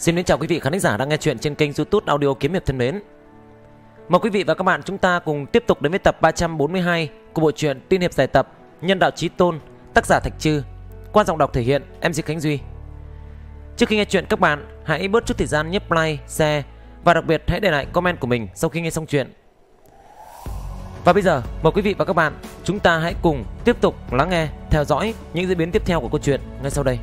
Xin kính chào quý vị khán giả đang nghe chuyện trên kênh YouTube Audio Kiếm hiệp thân mến. Mời quý vị và các bạn chúng ta cùng tiếp tục đến với tập 342 của bộ truyện Tiên hiệp giải tập Nhân đạo chí tôn, tác giả Thạch Trư, qua giọng đọc thể hiện MC Khánh Duy. Trước khi nghe chuyện các bạn, hãy bớt chút thời gian nhấp like, share và đặc biệt hãy để lại comment của mình sau khi nghe xong chuyện. Và bây giờ, mời quý vị và các bạn, chúng ta hãy cùng tiếp tục lắng nghe, theo dõi những diễn biến tiếp theo của câu chuyện ngay sau đây.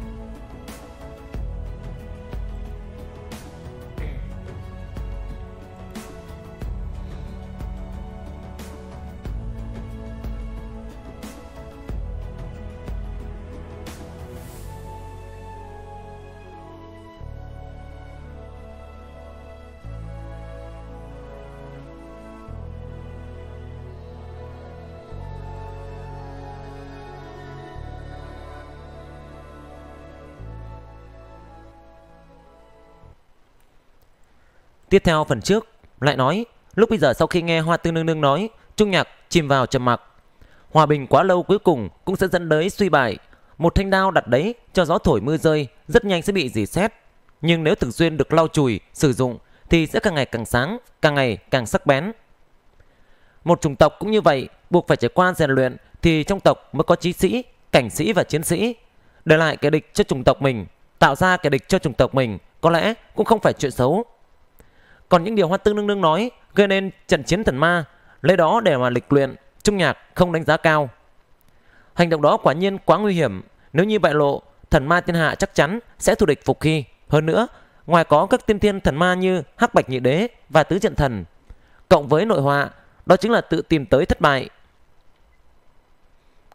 Tiếp theo phần trước, lại nói, lúc bây giờ sau khi nghe Hoa Tư Nương Nương nói, Trung Nhạc chìm vào trầm mặc. Hòa bình quá lâu cuối cùng cũng sẽ dẫn tới suy bại. Một thanh đao đặt đấy cho gió thổi mưa rơi rất nhanh sẽ bị dì xét. Nhưng nếu thường xuyên được lau chùi, sử dụng thì sẽ càng ngày càng sáng, càng ngày càng sắc bén. Một chủng tộc cũng như vậy, buộc phải trải qua rèn luyện thì trong tộc mới có chí sĩ, cảnh sĩ và chiến sĩ. Để lại kẻ địch cho chủng tộc mình, tạo ra kẻ địch cho chủng tộc mình có lẽ cũng không phải chuyện xấu còn những điều hoa tư nương nương nói gây nên trận chiến thần ma lấy đó để mà lịch luyện trung nhạc không đánh giá cao hành động đó quả nhiên quá nguy hiểm nếu như bại lộ thần ma thiên hạ chắc chắn sẽ thù địch phục khi hơn nữa ngoài có các tiên thiên thần ma như hắc bạch nhị đế và tứ trận thần cộng với nội họa đó chính là tự tìm tới thất bại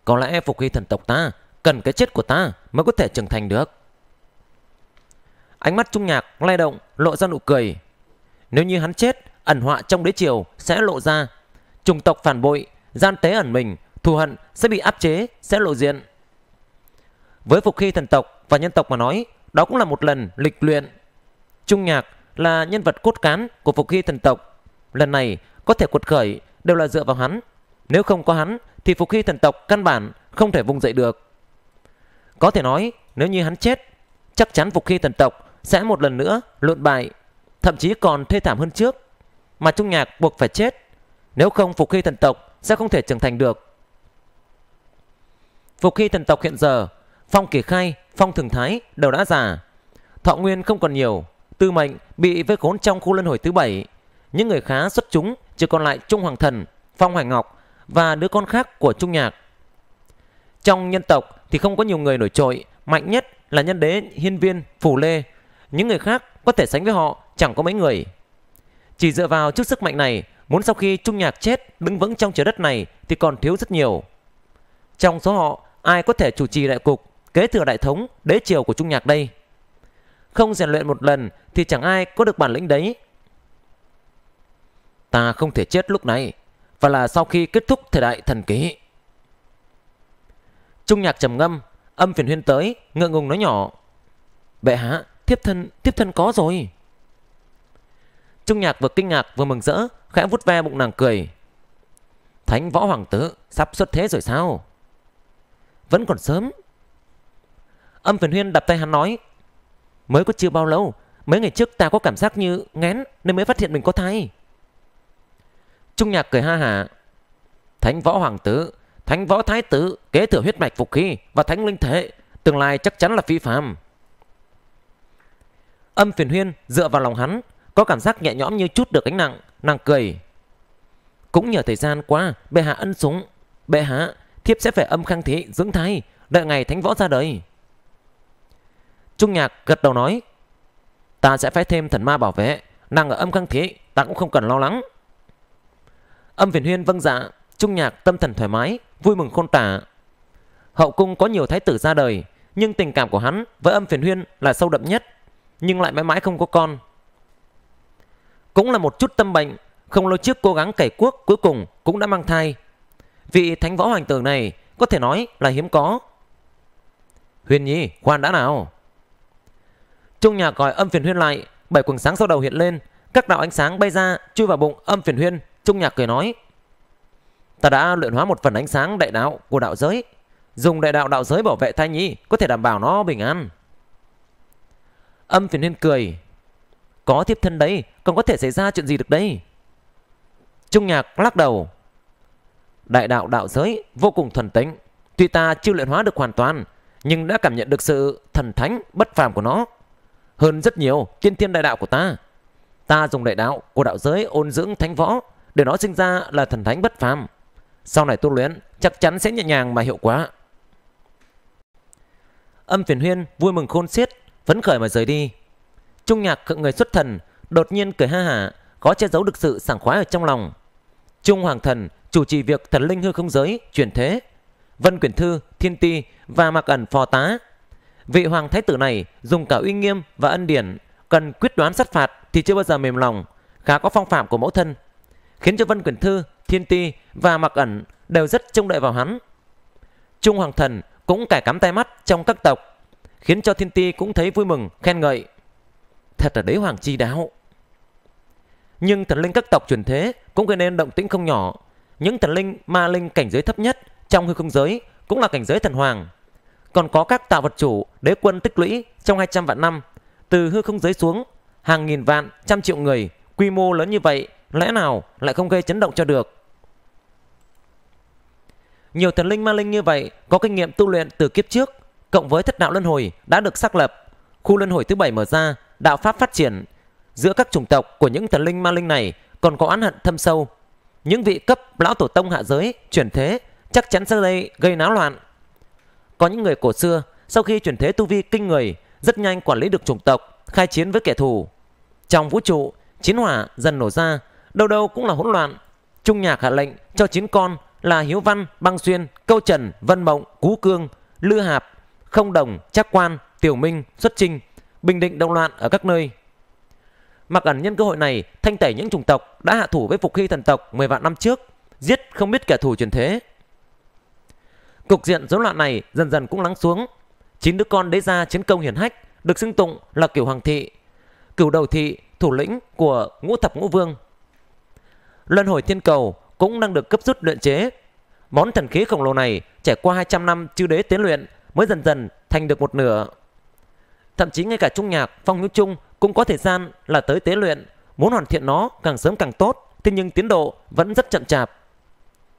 có lẽ phục hy thần tộc ta cần cái chết của ta mới có thể trưởng thành được ánh mắt trung nhạc lay động lộ ra nụ cười nếu như hắn chết, ẩn họa trong đế triều sẽ lộ ra. Chủng tộc phản bội, gian tế ẩn mình, thù hận sẽ bị áp chế, sẽ lộ diện. Với phục khi thần tộc và nhân tộc mà nói, đó cũng là một lần lịch luyện. Trung Nhạc là nhân vật cốt cán của phục khi thần tộc. Lần này có thể cuột khởi đều là dựa vào hắn. Nếu không có hắn thì phục khi thần tộc căn bản không thể vùng dậy được. Có thể nói nếu như hắn chết, chắc chắn phục khi thần tộc sẽ một lần nữa luận bại thậm chí còn thê thảm hơn trước, mà Trung Nhạc buộc phải chết, nếu không phục hy thần tộc sẽ không thể trưởng thành được. Phục hy thần tộc hiện giờ, Phong Kỳ Khai, Phong Thường Thái đều đã già, thọ nguyên không còn nhiều, tư mệnh bị vây khốn trong khu luân hồi thứ bảy. Những người khá xuất chúng chỉ còn lại Trung Hoàng Thần, Phong Hoài Ngọc và đứa con khác của Trung Nhạc. Trong nhân tộc thì không có nhiều người nổi trội, mạnh nhất là nhân đế Hiên Viên, Phủ Lê. Những người khác có thể sánh với họ chẳng có mấy người. Chỉ dựa vào chút sức mạnh này, muốn sau khi Trung Nhạc chết đứng vững trong trời đất này thì còn thiếu rất nhiều. Trong số họ, ai có thể chủ trì đại cục, kế thừa đại thống, đế triều của Trung Nhạc đây? Không rèn luyện một lần thì chẳng ai có được bản lĩnh đấy. Ta không thể chết lúc này, và là sau khi kết thúc thời đại thần ký. Trung Nhạc trầm ngâm, âm phiền huyên tới, ngượng ngùng nói nhỏ. Bệ hạ, tiếp thân, tiếp thân có rồi. Trung nhạc vừa kinh ngạc vừa mừng rỡ, khẽ vút ve bụng nàng cười. Thánh võ hoàng tử sắp xuất thế rồi sao? Vẫn còn sớm. Âm phiền huyên đập tay hắn nói. Mới có chưa bao lâu, mấy ngày trước ta có cảm giác như ngén nên mới phát hiện mình có thai. Trung nhạc cười ha hả. Thánh võ hoàng tử, thánh võ thái tử, kế thừa huyết mạch phục khí và thánh linh thể, tương lai chắc chắn là phi phàm. Âm phiền huyên dựa vào lòng hắn, có cảm giác nhẹ nhõm như chút được gánh nặng, nàng cười. Cũng nhờ thời gian qua bệ hạ ân súng. Bệ hạ, thiếp sẽ phải âm khang thị dưỡng thai, đợi ngày thánh võ ra đời. Trung nhạc gật đầu nói, ta sẽ phải thêm thần ma bảo vệ, nàng ở âm khang thị ta cũng không cần lo lắng. Âm phiền huyên vâng dạ, trung nhạc tâm thần thoải mái, vui mừng khôn tả. Hậu cung có nhiều thái tử ra đời, nhưng tình cảm của hắn với âm phiền huyên là sâu đậm nhất nhưng lại mãi mãi không có con. Cũng là một chút tâm bệnh, không lâu trước cố gắng cải quốc cuối cùng cũng đã mang thai. Vị thánh võ hoàng tử này có thể nói là hiếm có. Huyền Nhi, khoan đã nào. Trung nhà còi âm phiền huyên lại, bảy quần sáng sau đầu hiện lên, các đạo ánh sáng bay ra chui vào bụng âm phiền huyên, Trung nhạc cười nói: "Ta đã luyện hóa một phần ánh sáng đại đạo của đạo giới, dùng đại đạo đạo giới bảo vệ thai nhi, có thể đảm bảo nó bình an." Âm phiền huyên cười Có thiếp thân đấy Còn có thể xảy ra chuyện gì được đây Trung nhạc lắc đầu Đại đạo đạo giới vô cùng thuần tính Tuy ta chưa luyện hóa được hoàn toàn Nhưng đã cảm nhận được sự thần thánh bất phàm của nó Hơn rất nhiều tiên thiên đại đạo của ta Ta dùng đại đạo của đạo giới ôn dưỡng thánh võ Để nó sinh ra là thần thánh bất phàm Sau này tu luyện chắc chắn sẽ nhẹ nhàng mà hiệu quả Âm phiền huyên vui mừng khôn xiết phấn khởi mà rời đi. Trung Nhạc cựng người xuất thần, đột nhiên cười ha hả, có che giấu được sự sảng khoái ở trong lòng. Trung Hoàng Thần chủ trì việc thần linh hư không giới chuyển thế, Vân Quyển Thư, Thiên Ti và Mạc Ẩn phò tá. Vị hoàng thái tử này dùng cả uy nghiêm và ân điển, cần quyết đoán sát phạt thì chưa bao giờ mềm lòng, khá có phong phạm của mẫu thân, khiến cho Vân Quyển Thư, Thiên Ti và Mạc Ẩn đều rất trông đợi vào hắn. Trung Hoàng Thần cũng cải cắm tay mắt trong các tộc khiến cho thiên ti cũng thấy vui mừng, khen ngợi. Thật là đế hoàng chi đáo. Nhưng thần linh các tộc truyền thế cũng gây nên động tĩnh không nhỏ. Những thần linh ma linh cảnh giới thấp nhất trong hư không giới cũng là cảnh giới thần hoàng. Còn có các tạo vật chủ, đế quân tích lũy trong 200 vạn năm, từ hư không giới xuống, hàng nghìn vạn, trăm triệu người, quy mô lớn như vậy, lẽ nào lại không gây chấn động cho được? Nhiều thần linh ma linh như vậy có kinh nghiệm tu luyện từ kiếp trước cộng với thất đạo luân hồi đã được xác lập, khu luân hồi thứ bảy mở ra, đạo pháp phát triển. Giữa các chủng tộc của những thần linh ma linh này còn có án hận thâm sâu. Những vị cấp lão tổ tông hạ giới chuyển thế chắc chắn sẽ đây gây náo loạn. Có những người cổ xưa sau khi chuyển thế tu vi kinh người rất nhanh quản lý được chủng tộc, khai chiến với kẻ thù. Trong vũ trụ, chiến hỏa dần nổ ra, đâu đâu cũng là hỗn loạn. Trung nhạc hạ lệnh cho chín con là Hiếu Văn, Băng Xuyên, Câu Trần, Vân Mộng, Cú Cương, Lư Hạp không đồng, chắc quan, tiểu minh, xuất trinh, bình định đồng loạn ở các nơi. mặc Ẩn nhân cơ hội này thanh tẩy những chủng tộc đã hạ thủ với phục hy thần tộc 10 vạn năm trước, giết không biết kẻ thù truyền thế. Cục diện rối loạn này dần dần cũng lắng xuống. Chín đứa con đế gia chiến công hiển hách được xưng tụng là cửu hoàng thị, cửu đầu thị, thủ lĩnh của ngũ thập ngũ vương. Luân hồi thiên cầu cũng đang được cấp rút luyện chế. Món thần khí khổng lồ này trải qua 200 năm chư đế tiến luyện mới dần dần thành được một nửa. Thậm chí ngay cả trung nhạc Phong Nhũ Trung cũng có thời gian là tới tế luyện, muốn hoàn thiện nó càng sớm càng tốt, thế nhưng tiến độ vẫn rất chậm chạp.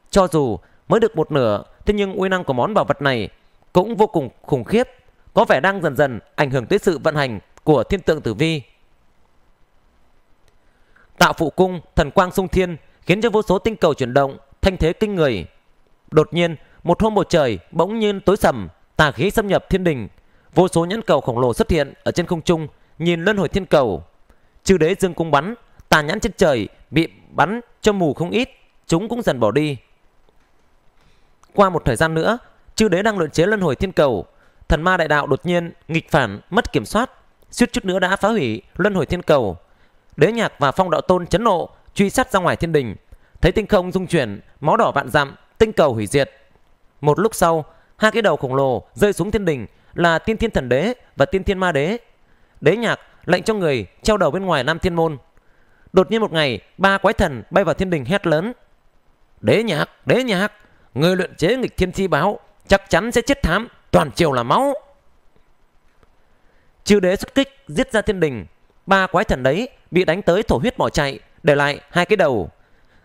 Cho dù mới được một nửa, thế nhưng uy năng của món bảo vật này cũng vô cùng khủng khiếp, có vẻ đang dần dần ảnh hưởng tới sự vận hành của thiên tượng tử vi. Tạo phụ cung, thần quang sung thiên khiến cho vô số tinh cầu chuyển động, thanh thế kinh người. Đột nhiên, một hôm bầu trời bỗng nhiên tối sầm, Tà khí xâm nhập thiên đình, vô số nhãn cầu khổng lồ xuất hiện ở trên không trung, nhìn luân hồi thiên cầu. Chư đế dương cung bắn, tà nhãn trên trời bị bắn cho mù không ít, chúng cũng dần bỏ đi. Qua một thời gian nữa, chư đế đang luyện chế luân hồi thiên cầu, thần ma đại đạo đột nhiên nghịch phản, mất kiểm soát, suýt chút nữa đã phá hủy luân hồi thiên cầu. Đế nhạc và phong đạo tôn chấn nộ, truy sát ra ngoài thiên đình, thấy tinh không dung chuyển, máu đỏ vạn dặm, tinh cầu hủy diệt. Một lúc sau, Hai cái đầu khổng lồ rơi xuống thiên đình là tiên thiên thần đế và tiên thiên ma đế. Đế nhạc lệnh cho người treo đầu bên ngoài Nam Thiên Môn. Đột nhiên một ngày, ba quái thần bay vào thiên đình hét lớn. Đế nhạc, đế nhạc, người luyện chế nghịch thiên chi báo, chắc chắn sẽ chết thám, toàn triều là máu. Chư đế xuất kích, giết ra thiên đình. Ba quái thần đấy bị đánh tới thổ huyết bỏ chạy, để lại hai cái đầu.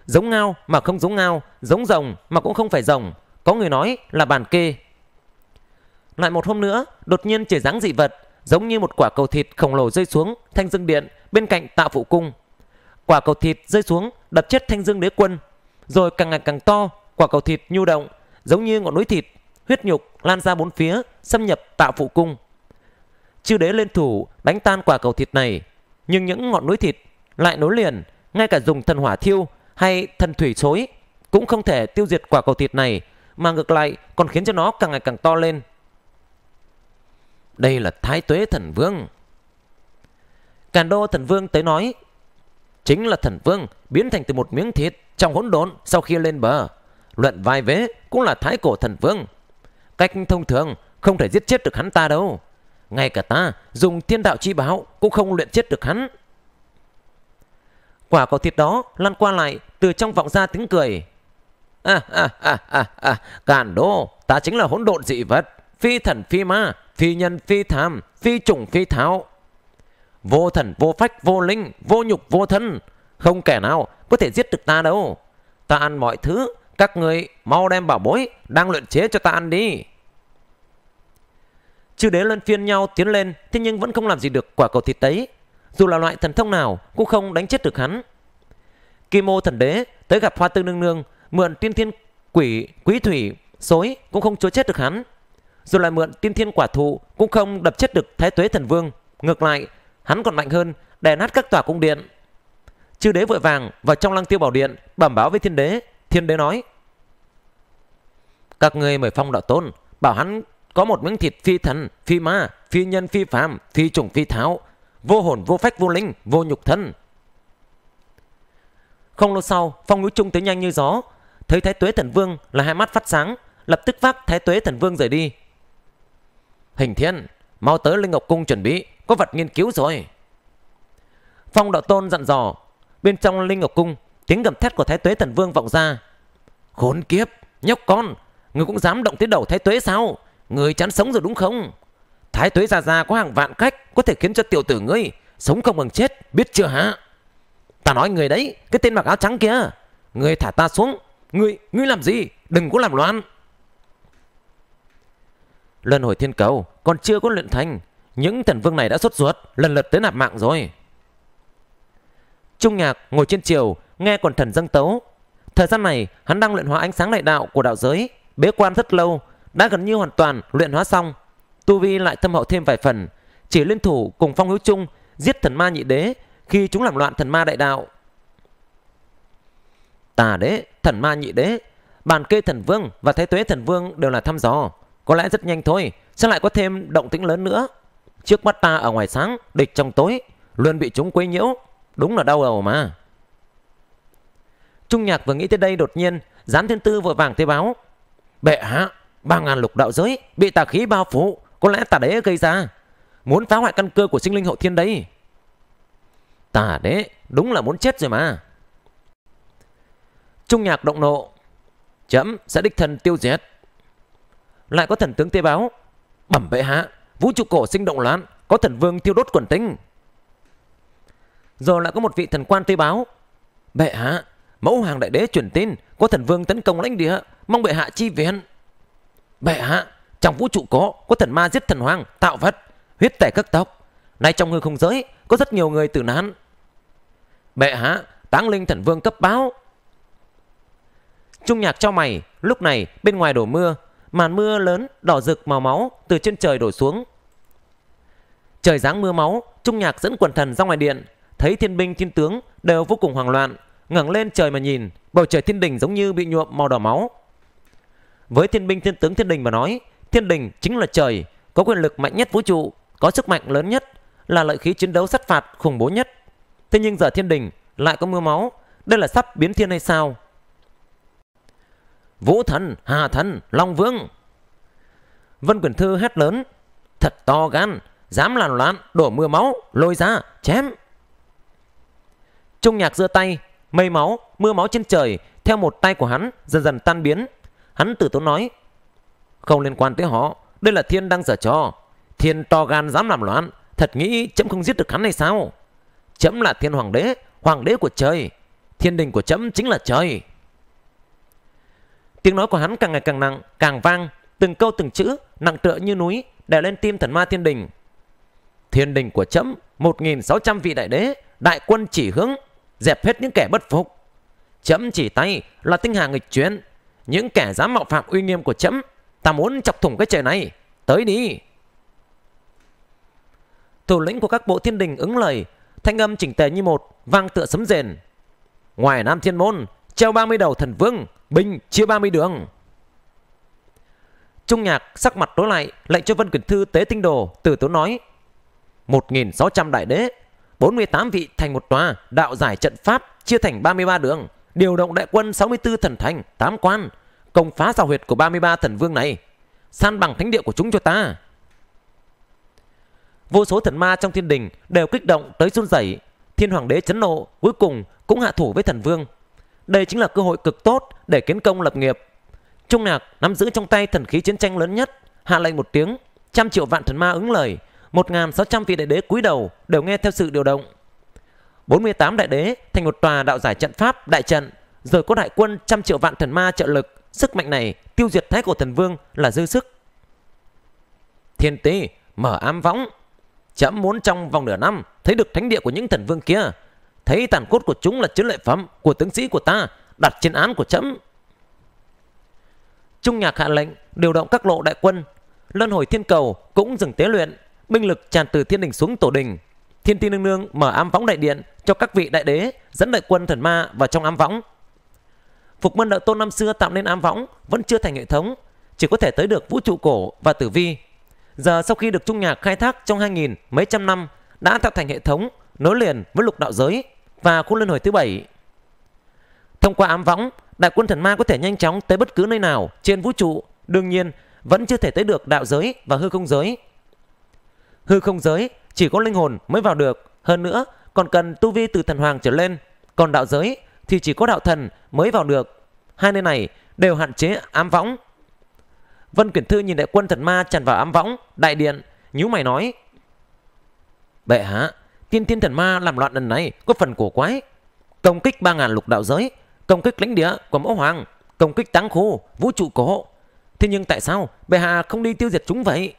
Giống ngao mà không giống ngao, giống rồng mà cũng không phải rồng. Có người nói là bàn kê lại một hôm nữa, đột nhiên trời giáng dị vật, giống như một quả cầu thịt khổng lồ rơi xuống thanh dương điện bên cạnh tạo phụ cung. Quả cầu thịt rơi xuống đập chết thanh dương đế quân, rồi càng ngày càng to, quả cầu thịt nhu động, giống như ngọn núi thịt, huyết nhục lan ra bốn phía, xâm nhập tạo phụ cung. Chư đế lên thủ đánh tan quả cầu thịt này, nhưng những ngọn núi thịt lại nối liền, ngay cả dùng thần hỏa thiêu hay thần thủy chối cũng không thể tiêu diệt quả cầu thịt này mà ngược lại còn khiến cho nó càng ngày càng to lên đây là thái tuế thần vương. Càn đô thần vương tới nói, chính là thần vương biến thành từ một miếng thịt trong hỗn độn sau khi lên bờ. Luận vai vế cũng là thái cổ thần vương. Cách thông thường không thể giết chết được hắn ta đâu. Ngay cả ta dùng thiên đạo chi báo cũng không luyện chết được hắn. Quả cầu thịt đó lăn qua lại từ trong vọng ra tiếng cười. À, à, à, à, à, càn đô, ta chính là hỗn độn dị vật phi thần phi ma, phi nhân phi tham, phi trùng phi tháo. Vô thần vô phách vô linh, vô nhục vô thân, không kẻ nào có thể giết được ta đâu. Ta ăn mọi thứ, các người mau đem bảo bối đang luyện chế cho ta ăn đi. Chư đế luân phiên nhau tiến lên, thế nhưng vẫn không làm gì được quả cầu thịt đấy. Dù là loại thần thông nào cũng không đánh chết được hắn. Kim mô thần đế tới gặp hoa tư nương nương, mượn tiên thiên quỷ, quý thủy, xối cũng không chúa chết được hắn dù là mượn tiên thiên quả thụ cũng không đập chết được thái tuế thần vương. Ngược lại, hắn còn mạnh hơn đè nát các tòa cung điện. Chư đế vội vàng vào trong lăng tiêu bảo điện bẩm báo với thiên đế. Thiên đế nói Các người mời phong đạo tôn bảo hắn có một miếng thịt phi thần, phi ma, phi nhân, phi phàm, phi trùng, phi tháo, vô hồn, vô phách, vô linh, vô nhục thân. Không lâu sau, phong núi trung tới nhanh như gió, thấy Thái Tuế Thần Vương là hai mắt phát sáng, lập tức vác Thái Tuế Thần Vương rời đi. Hình thiên, mau tới Linh Ngọc Cung chuẩn bị, có vật nghiên cứu rồi. Phong đạo tôn dặn dò, bên trong Linh Ngọc Cung, tiếng gầm thét của Thái Tuế Thần Vương vọng ra. Khốn kiếp, nhóc con, người cũng dám động tới đầu Thái Tuế sao? Người chán sống rồi đúng không? Thái Tuế già già có hàng vạn cách có thể khiến cho tiểu tử ngươi sống không bằng chết, biết chưa hả? Ta nói người đấy, cái tên mặc áo trắng kia, người thả ta xuống, người, ngươi làm gì? Đừng có làm loạn lần hồi thiên cầu còn chưa có luyện thành Những thần vương này đã sốt ruột Lần lượt tới nạp mạng rồi Trung nhạc ngồi trên chiều Nghe còn thần dâng tấu Thời gian này hắn đang luyện hóa ánh sáng đại đạo của đạo giới Bế quan rất lâu Đã gần như hoàn toàn luyện hóa xong Tu Vi lại thâm hậu thêm vài phần Chỉ liên thủ cùng phong hữu trung Giết thần ma nhị đế Khi chúng làm loạn thần ma đại đạo Tà đế, thần ma nhị đế Bàn kê thần vương và thái tuế thần vương đều là thăm dò có lẽ rất nhanh thôi, sẽ lại có thêm động tĩnh lớn nữa. Trước mắt ta ở ngoài sáng, địch trong tối, luôn bị chúng quấy nhiễu, đúng là đau đầu mà. Trung nhạc vừa nghĩ tới đây đột nhiên, giám thiên tư vội vàng tế báo. Bệ hạ, ba ngàn lục đạo giới, bị tà khí bao phủ, có lẽ tà đế gây ra. Muốn phá hoại căn cơ của sinh linh hậu thiên đấy. Tà đế, đúng là muốn chết rồi mà. Trung nhạc động nộ, chấm sẽ đích thân tiêu diệt lại có thần tướng tế báo. Bẩm bệ hạ, vũ trụ cổ sinh động loạn, có thần vương thiêu đốt quần tinh. Rồi lại có một vị thần quan tế báo. Bệ hạ, mẫu hoàng đại đế truyền tin có thần vương tấn công lãnh địa, mong bệ hạ chi viện. Bệ hạ, trong vũ trụ cổ có thần ma giết thần hoàng, tạo vật, huyết tẻ các tộc. Nay trong hư không giới có rất nhiều người tử nạn. Bệ hạ, táng linh thần vương cấp báo. Trung nhạc cho mày, lúc này bên ngoài đổ mưa màn mưa lớn đỏ rực màu máu từ trên trời đổ xuống. Trời giáng mưa máu, Trung Nhạc dẫn quần thần ra ngoài điện, thấy thiên binh thiên tướng đều vô cùng hoảng loạn, ngẩng lên trời mà nhìn, bầu trời thiên đình giống như bị nhuộm màu đỏ máu. Với thiên binh thiên tướng thiên đình mà nói, thiên đình chính là trời, có quyền lực mạnh nhất vũ trụ, có sức mạnh lớn nhất, là lợi khí chiến đấu sát phạt khủng bố nhất. Thế nhưng giờ thiên đình lại có mưa máu, đây là sắp biến thiên hay sao? Vũ thần, Hà thần, Long vương. Vân Quyền Thư hét lớn. Thật to gan, dám làm loạn, đổ mưa máu, lôi ra, chém. Trung nhạc giơ tay, mây máu, mưa máu trên trời theo một tay của hắn dần dần tan biến. Hắn tử tốn nói. Không liên quan tới họ, đây là thiên đang giở trò. Thiên to gan dám làm loạn, thật nghĩ chấm không giết được hắn hay sao? Chấm là thiên hoàng đế, hoàng đế của trời. Thiên đình của chấm chính là trời. Tiếng nói của hắn càng ngày càng nặng, càng vang, từng câu từng chữ, nặng tựa như núi, đè lên tim thần ma thiên đình. Thiên đình của chấm, 1.600 vị đại đế, đại quân chỉ hướng, dẹp hết những kẻ bất phục. Chấm chỉ tay là tinh hà nghịch chuyển, những kẻ dám mạo phạm uy nghiêm của chấm, ta muốn chọc thủng cái trời này, tới đi. Thủ lĩnh của các bộ thiên đình ứng lời, thanh âm chỉnh tề như một, vang tựa sấm rền. Ngoài Nam Thiên Môn, treo 30 đầu thần vương, Binh chia 30 đường Trung nhạc sắc mặt tối lại Lệnh cho Vân Quyền Thư tế tinh đồ Từ tốn nói 1.600 đại đế 48 vị thành một tòa Đạo giải trận pháp chia thành 33 đường Điều động đại quân 64 thần thành 8 quan Công phá xào huyệt của 33 thần vương này San bằng thánh địa của chúng cho ta Vô số thần ma trong thiên đình Đều kích động tới run rẩy Thiên hoàng đế chấn nộ Cuối cùng cũng hạ thủ với thần vương đây chính là cơ hội cực tốt để kiến công lập nghiệp. Trung nhạc nắm giữ trong tay thần khí chiến tranh lớn nhất, hạ lệnh một tiếng, trăm triệu vạn thần ma ứng lời, 1.600 vị đại đế cúi đầu đều nghe theo sự điều động. 48 đại đế thành một tòa đạo giải trận pháp đại trận, rồi có đại quân trăm triệu vạn thần ma trợ lực, sức mạnh này tiêu diệt thái cổ thần vương là dư sức. Thiên tế mở ám võng, chậm muốn trong vòng nửa năm thấy được thánh địa của những thần vương kia thấy tàn cốt của chúng là chiến lợi phẩm của tướng sĩ của ta đặt trên án của trẫm trung nhạc hạ lệnh điều động các lộ đại quân lân hồi thiên cầu cũng dừng tế luyện binh lực tràn từ thiên đình xuống tổ đình thiên ti nương nương mở ám võng đại điện cho các vị đại đế dẫn đại quân thần ma vào trong ám võng phục mân đạo tôn năm xưa tạo nên ám võng vẫn chưa thành hệ thống chỉ có thể tới được vũ trụ cổ và tử vi giờ sau khi được trung nhạc khai thác trong hai nghìn mấy trăm năm đã tạo thành hệ thống nối liền với lục đạo giới và khu luân hồi thứ bảy. Thông qua ám võng, đại quân thần ma có thể nhanh chóng tới bất cứ nơi nào trên vũ trụ, đương nhiên vẫn chưa thể tới được đạo giới và hư không giới. Hư không giới chỉ có linh hồn mới vào được, hơn nữa còn cần tu vi từ thần hoàng trở lên, còn đạo giới thì chỉ có đạo thần mới vào được. Hai nơi này đều hạn chế ám võng. Vân Quyển Thư nhìn đại quân thần ma tràn vào ám võng, đại điện, nhíu mày nói. Bệ hạ, Tiên thiên thần ma làm loạn lần này có phần cổ quái. Công kích ba ngàn lục đạo giới, công kích lãnh địa của mẫu hoàng, công kích táng khu, vũ trụ cổ. Thế nhưng tại sao bệ hạ không đi tiêu diệt chúng vậy?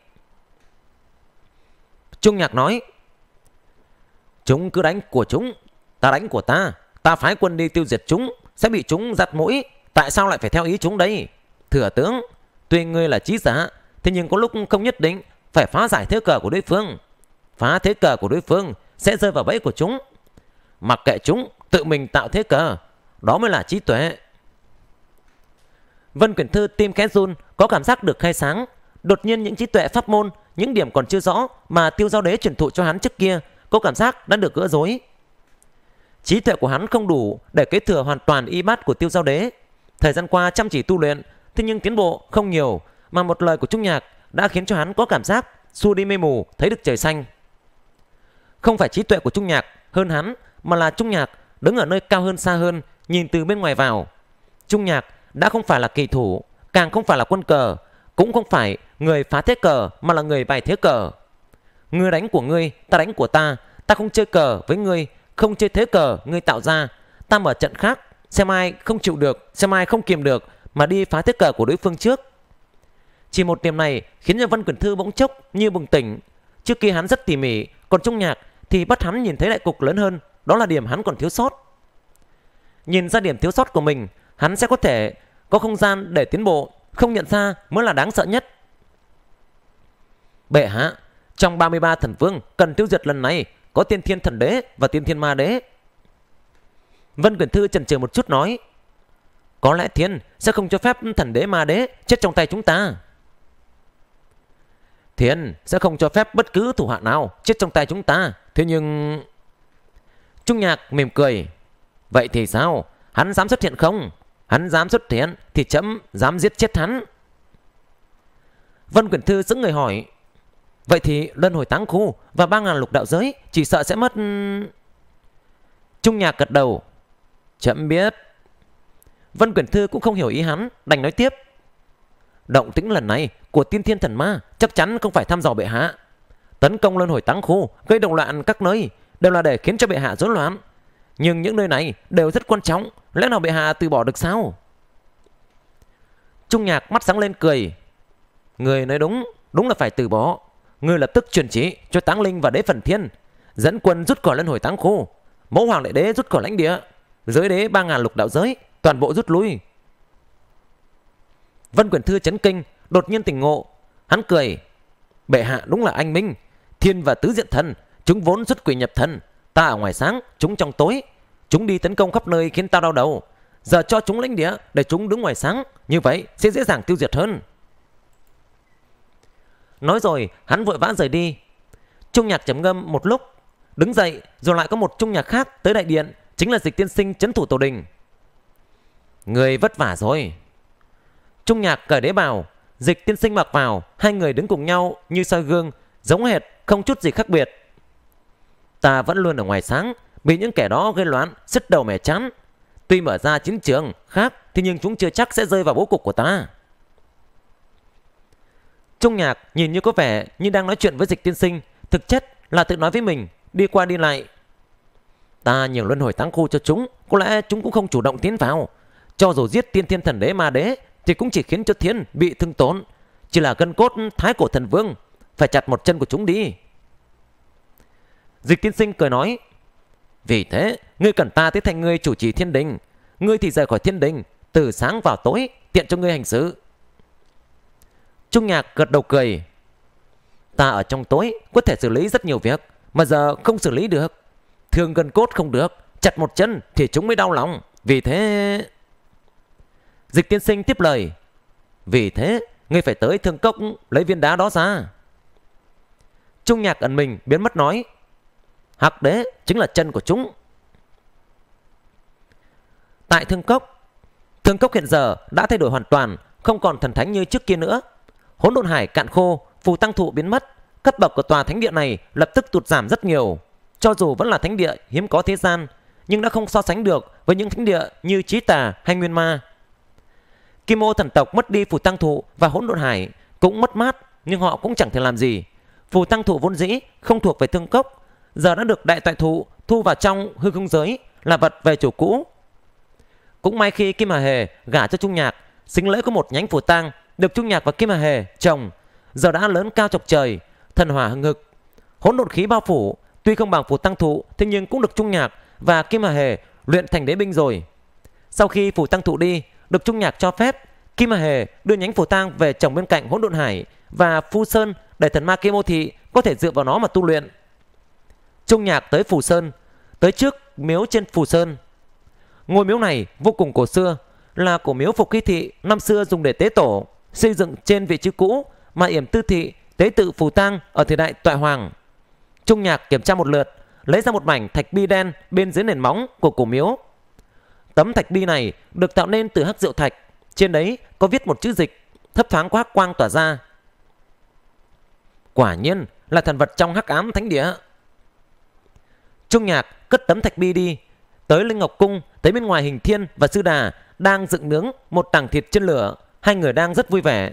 Trung Nhạc nói Chúng cứ đánh của chúng Ta đánh của ta Ta phái quân đi tiêu diệt chúng Sẽ bị chúng giặt mũi Tại sao lại phải theo ý chúng đây Thừa tướng Tuy ngươi là trí giả Thế nhưng có lúc không nhất định Phải phá giải thế cờ của đối phương Phá thế cờ của đối phương sẽ rơi vào bẫy của chúng. Mặc kệ chúng, tự mình tạo thế cờ. Đó mới là trí tuệ. Vân Quyển Thư tim khẽ run, có cảm giác được khai sáng. Đột nhiên những trí tuệ pháp môn, những điểm còn chưa rõ mà tiêu giao đế truyền thụ cho hắn trước kia, có cảm giác đã được gỡ rối. Trí tuệ của hắn không đủ để kế thừa hoàn toàn y bát của tiêu giao đế. Thời gian qua chăm chỉ tu luyện, thế nhưng tiến bộ không nhiều, mà một lời của Trung Nhạc đã khiến cho hắn có cảm giác xua đi mê mù, thấy được trời xanh. Không phải trí tuệ của Trung Nhạc hơn hắn mà là Trung Nhạc đứng ở nơi cao hơn xa hơn nhìn từ bên ngoài vào. Trung Nhạc đã không phải là kỳ thủ, càng không phải là quân cờ, cũng không phải người phá thế cờ mà là người bài thế cờ. Ngươi đánh của ngươi, ta đánh của ta, ta không chơi cờ với ngươi, không chơi thế cờ ngươi tạo ra, ta mở trận khác, xem ai không chịu được, xem ai không kiềm được mà đi phá thế cờ của đối phương trước. Chỉ một điểm này khiến cho Văn Quyền Thư bỗng chốc như bừng tỉnh. Trước kia hắn rất tỉ mỉ, còn Trung Nhạc thì bắt hắn nhìn thấy đại cục lớn hơn, đó là điểm hắn còn thiếu sót. Nhìn ra điểm thiếu sót của mình, hắn sẽ có thể có không gian để tiến bộ, không nhận ra mới là đáng sợ nhất. Bệ hạ, trong 33 thần vương cần tiêu diệt lần này có tiên thiên thần đế và tiên thiên ma đế. Vân Quyền Thư chần chừ một chút nói, có lẽ thiên sẽ không cho phép thần đế ma đế chết trong tay chúng ta. Thiên sẽ không cho phép bất cứ thủ hạ nào chết trong tay chúng ta. Thế nhưng... Trung Nhạc mỉm cười. Vậy thì sao? Hắn dám xuất hiện không? Hắn dám xuất hiện thì chấm dám giết chết hắn. Vân Quyển Thư giữ người hỏi. Vậy thì luân hồi táng khu và ba ngàn lục đạo giới chỉ sợ sẽ mất... Trung Nhạc gật đầu. Chậm biết. Vân Quyển Thư cũng không hiểu ý hắn, đành nói tiếp. Động tĩnh lần này của tiên thiên thần ma chắc chắn không phải thăm dò bệ hạ tấn công lên hồi táng khu, gây động loạn các nơi, đều là để khiến cho bệ hạ rối loạn. Nhưng những nơi này đều rất quan trọng, lẽ nào bệ hạ từ bỏ được sao? Trung nhạc mắt sáng lên cười. Người nói đúng, đúng là phải từ bỏ. Người lập tức truyền chỉ cho táng linh và đế phần thiên, dẫn quân rút khỏi lên hồi táng khu. Mẫu hoàng đại đế rút khỏi lãnh địa, giới đế ba ngàn lục đạo giới, toàn bộ rút lui. Vân Quyền Thư chấn kinh, đột nhiên tỉnh ngộ. Hắn cười, bệ hạ đúng là anh Minh, Thiên và tứ diện thần, chúng vốn xuất quỷ nhập thần, ta ở ngoài sáng, chúng trong tối. Chúng đi tấn công khắp nơi khiến ta đau đầu. Giờ cho chúng lãnh địa để chúng đứng ngoài sáng, như vậy sẽ dễ dàng tiêu diệt hơn. Nói rồi, hắn vội vã rời đi. Trung nhạc trầm ngâm một lúc, đứng dậy rồi lại có một trung nhạc khác tới đại điện, chính là dịch tiên sinh chấn thủ tổ đình. Người vất vả rồi. Trung nhạc cởi đế bào, dịch tiên sinh mặc vào, hai người đứng cùng nhau như soi gương, giống hệt không chút gì khác biệt. Ta vẫn luôn ở ngoài sáng, bị những kẻ đó gây loạn, sứt đầu mẻ chán. Tuy mở ra chiến trường khác, thế nhưng chúng chưa chắc sẽ rơi vào bố cục của ta. Trung nhạc nhìn như có vẻ như đang nói chuyện với dịch tiên sinh, thực chất là tự nói với mình, đi qua đi lại. Ta nhiều luân hồi táng khu cho chúng, có lẽ chúng cũng không chủ động tiến vào. Cho dù giết tiên thiên thần đế ma đế, thì cũng chỉ khiến cho thiên bị thương tốn, Chỉ là gân cốt thái cổ thần vương phải chặt một chân của chúng đi Dịch tiên sinh cười nói Vì thế Ngươi cần ta tới thành ngươi chủ trì thiên đình Ngươi thì rời khỏi thiên đình Từ sáng vào tối tiện cho ngươi hành xử Trung nhạc gật đầu cười Ta ở trong tối Có thể xử lý rất nhiều việc Mà giờ không xử lý được Thương gần cốt không được Chặt một chân thì chúng mới đau lòng Vì thế Dịch tiên sinh tiếp lời Vì thế Ngươi phải tới thương cốc lấy viên đá đó ra Trung nhạc ẩn mình biến mất nói Hạc đế chính là chân của chúng Tại Thương Cốc Thương Cốc hiện giờ đã thay đổi hoàn toàn Không còn thần thánh như trước kia nữa Hỗn độn hải cạn khô Phù tăng thụ biến mất Cấp bậc của tòa thánh địa này lập tức tụt giảm rất nhiều Cho dù vẫn là thánh địa hiếm có thế gian Nhưng đã không so sánh được Với những thánh địa như Trí Tà hay Nguyên Ma Kim ô thần tộc mất đi phù tăng thụ Và hỗn độn hải cũng mất mát Nhưng họ cũng chẳng thể làm gì phù tăng thụ vốn dĩ không thuộc về thương cốc giờ đã được đại tại thụ thu vào trong hư không giới là vật về chủ cũ cũng may khi kim hà hề gả cho trung nhạc xính lễ có một nhánh phù tăng được trung nhạc và kim hà hề trồng giờ đã lớn cao chọc trời thần hỏa hưng hực hỗn độn khí bao phủ tuy không bằng phù tăng thụ thế nhưng cũng được trung nhạc và kim hà hề luyện thành đế binh rồi sau khi phù tăng thụ đi được trung nhạc cho phép kim hà hề đưa nhánh phù tăng về trồng bên cạnh hỗn độn hải và phu sơn để thần ma kim ô thị có thể dựa vào nó mà tu luyện. Trung nhạc tới Phù Sơn, tới trước miếu trên Phù Sơn. Ngôi miếu này vô cùng cổ xưa, là cổ miếu Phục Khí Thị năm xưa dùng để tế tổ, xây dựng trên vị trí cũ mà Yểm Tư Thị tế tự Phù tang ở thời đại Toại Hoàng. Trung nhạc kiểm tra một lượt, lấy ra một mảnh thạch bi đen bên dưới nền móng của cổ miếu. Tấm thạch bi này được tạo nên từ hắc rượu thạch, trên đấy có viết một chữ dịch, thấp thoáng quá quang tỏa ra. Quả nhiên là thần vật trong hắc ám thánh địa. Trung Nhạc cất tấm thạch bi đi, tới Linh Ngọc Cung, thấy bên ngoài Hình Thiên và Sư Đà đang dựng nướng một tảng thịt trên lửa, hai người đang rất vui vẻ.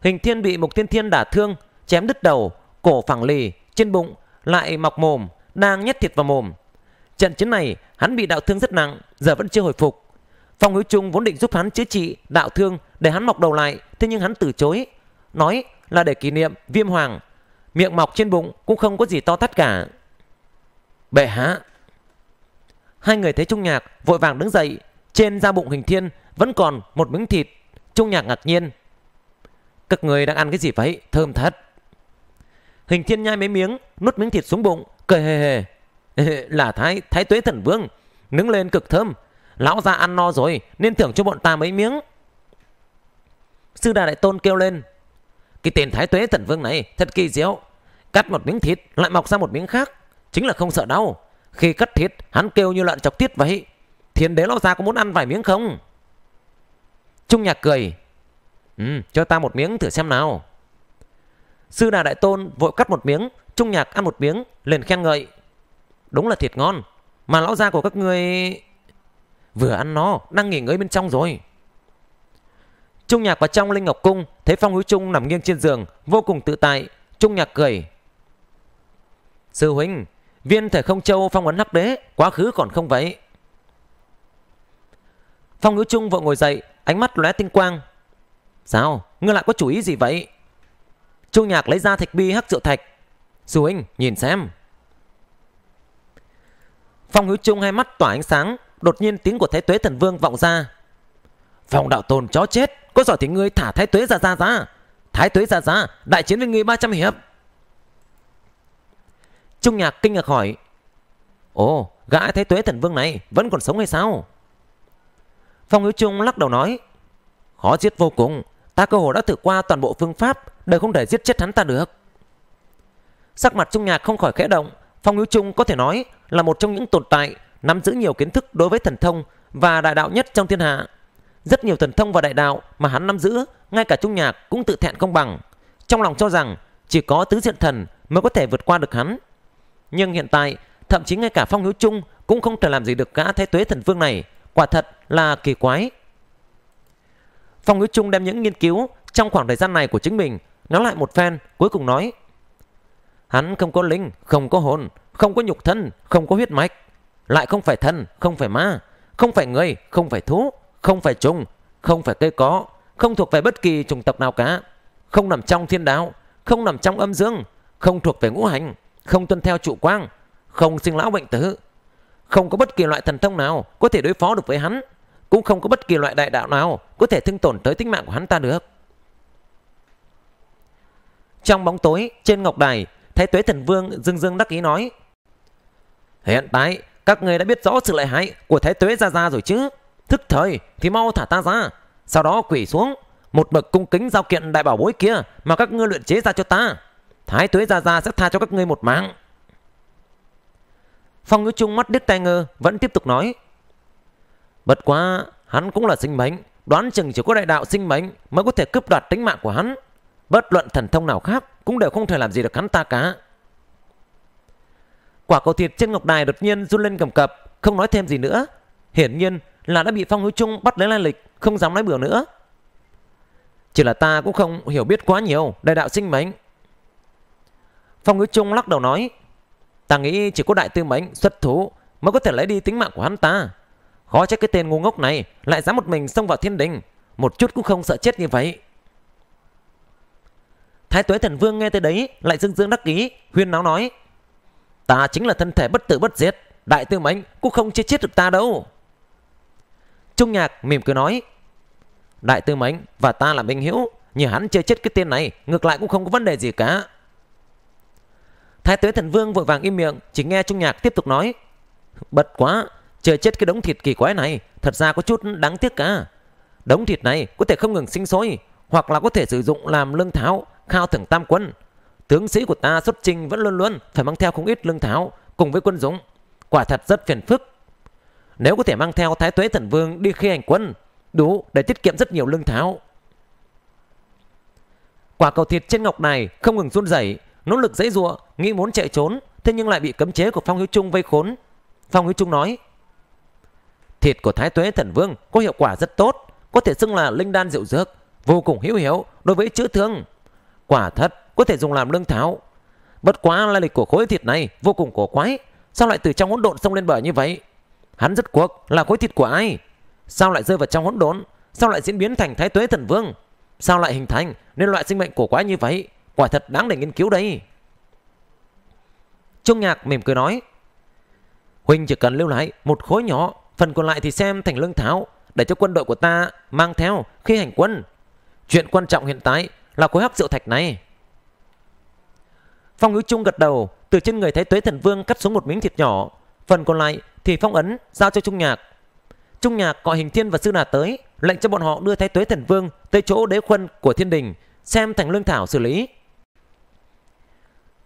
Hình Thiên bị Mục Thiên Thiên đả thương, chém đứt đầu, cổ phẳng lì, trên bụng lại mọc mồm, đang nhét thịt vào mồm. Trận chiến này hắn bị đạo thương rất nặng, giờ vẫn chưa hồi phục. Phong Hữu Trung vốn định giúp hắn chữa trị đạo thương để hắn mọc đầu lại, thế nhưng hắn từ chối, nói là để kỷ niệm viêm hoàng miệng mọc trên bụng cũng không có gì to tắt cả bệ hạ hai người thấy trung nhạc vội vàng đứng dậy trên da bụng hình thiên vẫn còn một miếng thịt trung nhạc ngạc nhiên các người đang ăn cái gì vậy thơm thật hình thiên nhai mấy miếng nuốt miếng thịt xuống bụng cười hề hề là thái thái tuế thần vương nướng lên cực thơm lão gia ăn no rồi nên thưởng cho bọn ta mấy miếng sư đà đại tôn kêu lên cái tên thái tuế thần vương này thật kỳ diệu. Cắt một miếng thịt lại mọc ra một miếng khác. Chính là không sợ đau. Khi cắt thịt hắn kêu như lợn chọc tiết vậy. Thiên đế lão già có muốn ăn vài miếng không? Trung nhạc cười. Ừ, cho ta một miếng thử xem nào. Sư Đà Đại Tôn vội cắt một miếng. Trung nhạc ăn một miếng liền khen ngợi. Đúng là thịt ngon. Mà lão gia của các ngươi vừa ăn nó đang nghỉ ngơi bên trong rồi. Trung Nhạc vào trong Linh Ngọc Cung, thấy Phong Hữu Trung nằm nghiêng trên giường, vô cùng tự tại, Trung Nhạc cười. Sư huynh, viên thể không châu phong ấn hắc đế, quá khứ còn không vậy. Phong Hữu Trung vội ngồi dậy, ánh mắt lóe tinh quang. Sao, ngươi lại có chủ ý gì vậy? Trung Nhạc lấy ra thạch bi hắc rượu thạch. Sư huynh, nhìn xem. Phong Hữu Trung hai mắt tỏa ánh sáng, đột nhiên tiếng của Thái Tuế Thần Vương vọng ra. Phong đạo tôn chó chết Có giỏi thì ngươi thả thái tuế ra ra ra Thái tuế ra ra Đại chiến với ngươi 300 hiệp Trung nhạc kinh ngạc hỏi Ồ gã thái tuế thần vương này Vẫn còn sống hay sao Phong hiếu trung lắc đầu nói Khó giết vô cùng Ta cơ hồ đã thử qua toàn bộ phương pháp Đời không thể giết chết hắn ta được Sắc mặt Trung Nhạc không khỏi khẽ động Phong Hiếu Trung có thể nói là một trong những tồn tại nắm giữ nhiều kiến thức đối với thần thông và đại đạo nhất trong thiên hạ. Rất nhiều thần thông và đại đạo mà hắn nắm giữ, ngay cả Trung Nhạc cũng tự thẹn không bằng. Trong lòng cho rằng chỉ có tứ diện thần mới có thể vượt qua được hắn. Nhưng hiện tại, thậm chí ngay cả Phong Hiếu Trung cũng không thể làm gì được gã thế tuế thần vương này. Quả thật là kỳ quái. Phong Hiếu Trung đem những nghiên cứu trong khoảng thời gian này của chính mình nói lại một phen, cuối cùng nói. Hắn không có linh, không có hồn, không có nhục thân, không có huyết mạch. Lại không phải thần, không phải ma, không phải người, không phải thú, không phải chủng, không phải cây có, không thuộc về bất kỳ chủng tộc nào cả, không nằm trong thiên đạo, không nằm trong âm dương, không thuộc về ngũ hành, không tuân theo trụ quang, không sinh lão bệnh tử. Không có bất kỳ loại thần thông nào có thể đối phó được với hắn, cũng không có bất kỳ loại đại đạo nào có thể thương tổn tới tính mạng của hắn ta được. Trong bóng tối, trên ngọc đài, Thái Tuế Thần Vương dương dương đắc ý nói: "Hiện tại các người đã biết rõ sự lợi hại của Thái Tuế gia gia rồi chứ?" Thức thời thì mau thả ta ra Sau đó quỳ xuống Một bậc cung kính giao kiện đại bảo bối kia Mà các ngươi luyện chế ra cho ta Thái tuế ra ra sẽ tha cho các ngươi một mạng Phong ngữ trung mắt đứt tay ngơ Vẫn tiếp tục nói Bất quá hắn cũng là sinh mệnh Đoán chừng chỉ có đại đạo sinh mệnh Mới có thể cướp đoạt tính mạng của hắn Bất luận thần thông nào khác Cũng đều không thể làm gì được hắn ta cả Quả cầu thịt trên ngọc đài đột nhiên run lên cầm cập Không nói thêm gì nữa Hiển nhiên là đã bị Phong Hữu Trung bắt lấy lai lịch, không dám nói bừa nữa. Chỉ là ta cũng không hiểu biết quá nhiều đại đạo sinh mệnh. Phong Hữu Trung lắc đầu nói, ta nghĩ chỉ có đại tư mệnh xuất thủ mới có thể lấy đi tính mạng của hắn ta. Khó trách cái tên ngu ngốc này lại dám một mình xông vào thiên đình, một chút cũng không sợ chết như vậy. Thái tuế thần vương nghe tới đấy lại dưng dưng đắc ý, huyên náo nói. Ta chính là thân thể bất tử bất diệt, đại tư mệnh cũng không chết chết được ta đâu. Trung nhạc mỉm cười nói Đại tư mệnh và ta là Minh Hiễu Như hắn chơi chết cái tên này Ngược lại cũng không có vấn đề gì cả Thái tuế thần vương vội vàng im miệng Chỉ nghe Trung nhạc tiếp tục nói Bật quá Chơi chết cái đống thịt kỳ quái này Thật ra có chút đáng tiếc cả Đống thịt này có thể không ngừng sinh sôi Hoặc là có thể sử dụng làm lương tháo Khao thưởng tam quân Tướng sĩ của ta xuất trình vẫn luôn luôn Phải mang theo không ít lương tháo Cùng với quân dũng Quả thật rất phiền phức nếu có thể mang theo thái tuế thần vương đi khi hành quân, đủ để tiết kiệm rất nhiều lương tháo. Quả cầu thịt trên ngọc này không ngừng run rẩy, nỗ lực dãy giụa, nghĩ muốn chạy trốn, thế nhưng lại bị cấm chế của Phong Hữu Trung vây khốn. Phong Hữu Trung nói: "Thịt của Thái Tuế Thần Vương có hiệu quả rất tốt, có thể xưng là linh đan diệu dược, vô cùng hữu hiệu đối với chữa thương. Quả thật có thể dùng làm lương tháo Bất quá lai lịch của khối thịt này vô cùng cổ quái, sao lại từ trong hỗn độn xông lên bờ như vậy?" Hắn rất cuộc là khối thịt của ai? Sao lại rơi vào trong hỗn đốn? Sao lại diễn biến thành thái tuế thần vương? Sao lại hình thành nên loại sinh mệnh của quái như vậy? Quả thật đáng để nghiên cứu đấy. Trung Nhạc mỉm cười nói. Huynh chỉ cần lưu lại một khối nhỏ, phần còn lại thì xem thành lương tháo để cho quân đội của ta mang theo khi hành quân. Chuyện quan trọng hiện tại là khối hấp rượu thạch này. Phong Hữu Trung gật đầu, từ trên người Thái Tuế Thần Vương cắt xuống một miếng thịt nhỏ, phần còn lại thì Phong Ấn giao cho Trung Nhạc. Trung Nhạc gọi hình thiên và sư nà tới, lệnh cho bọn họ đưa thái tuế thần vương tới chỗ đế quân của thiên đình, xem thành lương thảo xử lý.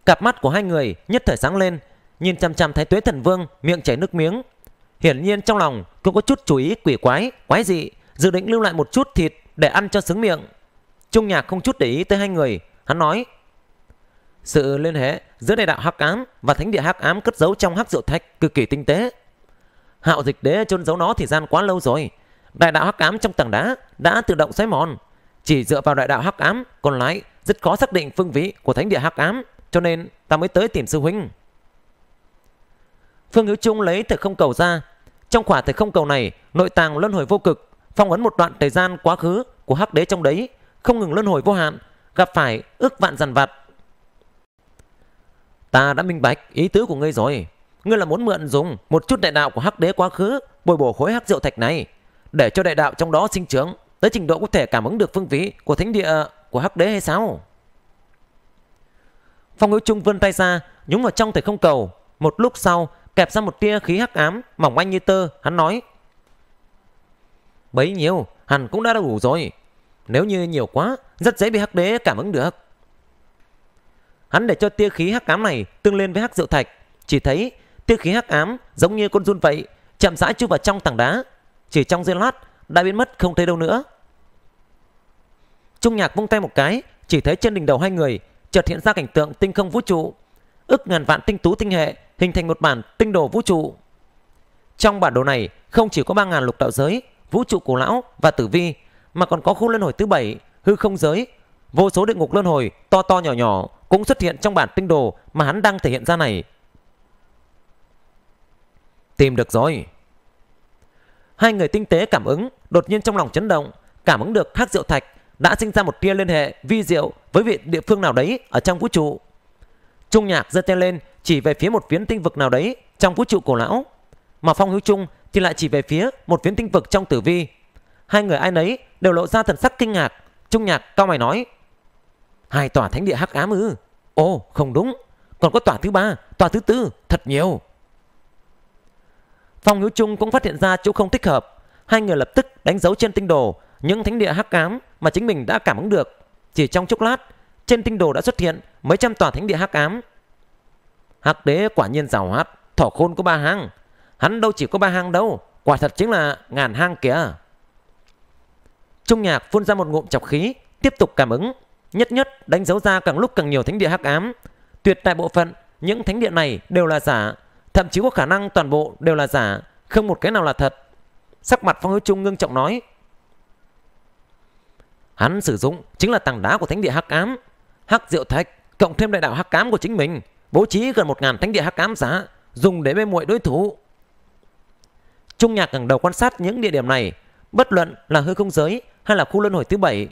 Cặp mắt của hai người nhất thời sáng lên, nhìn chằm chằm thái tuế thần vương miệng chảy nước miếng. Hiển nhiên trong lòng cũng có chút chú ý quỷ quái, quái dị, dự định lưu lại một chút thịt để ăn cho sướng miệng. Trung Nhạc không chút để ý tới hai người, hắn nói: "Sự liên hệ giữa đại đạo hắc ám và thánh địa hắc ám cất giấu trong hắc rượu thạch cực kỳ tinh tế." Hạo dịch đế chôn giấu nó thời gian quá lâu rồi. Đại đạo hắc ám trong tầng đá đã tự động xói mòn. Chỉ dựa vào đại đạo hắc ám còn lại rất khó xác định phương vị của thánh địa hắc ám cho nên ta mới tới tìm sư huynh. Phương Hiếu Trung lấy thời không cầu ra. Trong quả thời không cầu này nội tàng luân hồi vô cực phong ấn một đoạn thời gian quá khứ của hắc đế trong đấy không ngừng luân hồi vô hạn gặp phải ước vạn dằn vặt. Ta đã minh bạch ý tứ của ngươi rồi. Ngươi là muốn mượn dùng một chút đại đạo của hắc đế quá khứ bồi bổ khối hắc diệu thạch này để cho đại đạo trong đó sinh trưởng tới trình độ có thể cảm ứng được phương vị của thánh địa của hắc đế hay sao? Phong Hữu Trung vươn tay ra nhúng vào trong thể không cầu. Một lúc sau kẹp ra một tia khí hắc ám mỏng manh như tơ. Hắn nói Bấy nhiêu hẳn cũng đã đủ rồi. Nếu như nhiều quá rất dễ bị hắc đế cảm ứng được. Hắn để cho tia khí hắc ám này tương lên với hắc diệu thạch. Chỉ thấy Tiêu khí hắc ám giống như con run vậy, chậm rãi chui vào trong tảng đá. Chỉ trong giây lát, đã biến mất không thấy đâu nữa. Trung nhạc vung tay một cái, chỉ thấy trên đỉnh đầu hai người chợt hiện ra cảnh tượng tinh không vũ trụ, ức ngàn vạn tinh tú tinh hệ hình thành một bản tinh đồ vũ trụ. Trong bản đồ này không chỉ có ba ngàn lục đạo giới, vũ trụ cổ lão và tử vi, mà còn có khu luân hồi thứ bảy, hư không giới, vô số địa ngục luân hồi to to nhỏ nhỏ cũng xuất hiện trong bản tinh đồ mà hắn đang thể hiện ra này. Tìm được rồi. Hai người tinh tế cảm ứng, đột nhiên trong lòng chấn động, cảm ứng được hắc diệu thạch đã sinh ra một tia liên hệ vi diệu với vị địa phương nào đấy ở trong vũ trụ. Trung nhạc giơ tay lên chỉ về phía một phiến tinh vực nào đấy trong vũ trụ cổ lão. Mà Phong Hữu Trung thì lại chỉ về phía một phiến tinh vực trong tử vi. Hai người ai nấy đều lộ ra thần sắc kinh ngạc. Trung nhạc cao mày nói. Hai tòa thánh địa hắc ám ư? Ồ không đúng. Còn có tòa thứ ba, tòa thứ tư, thật nhiều. Phong Hiếu Trung cũng phát hiện ra chỗ không thích hợp, hai người lập tức đánh dấu trên tinh đồ những thánh địa hắc ám mà chính mình đã cảm ứng được. Chỉ trong chốc lát, trên tinh đồ đã xuất hiện mấy trăm tòa thánh địa hắc ám. Hắc đế quả nhiên giàu hát, thỏ khôn có ba hang. Hắn đâu chỉ có ba hang đâu, quả thật chính là ngàn hang kìa. Trung nhạc phun ra một ngụm chọc khí, tiếp tục cảm ứng, nhất nhất đánh dấu ra càng lúc càng nhiều thánh địa hắc ám. Tuyệt đại bộ phận những thánh địa này đều là giả, Thậm chí có khả năng toàn bộ đều là giả Không một cái nào là thật Sắc mặt Phong Hiếu Trung ngưng trọng nói Hắn sử dụng chính là tảng đá của thánh địa Hắc Ám Hắc Diệu Thạch Cộng thêm đại đạo Hắc Ám của chính mình Bố trí gần một ngàn thánh địa Hắc Ám giá Dùng để mê muội đối thủ Trung nhạc ngẩng đầu quan sát những địa điểm này Bất luận là hư không giới Hay là khu luân hồi thứ bảy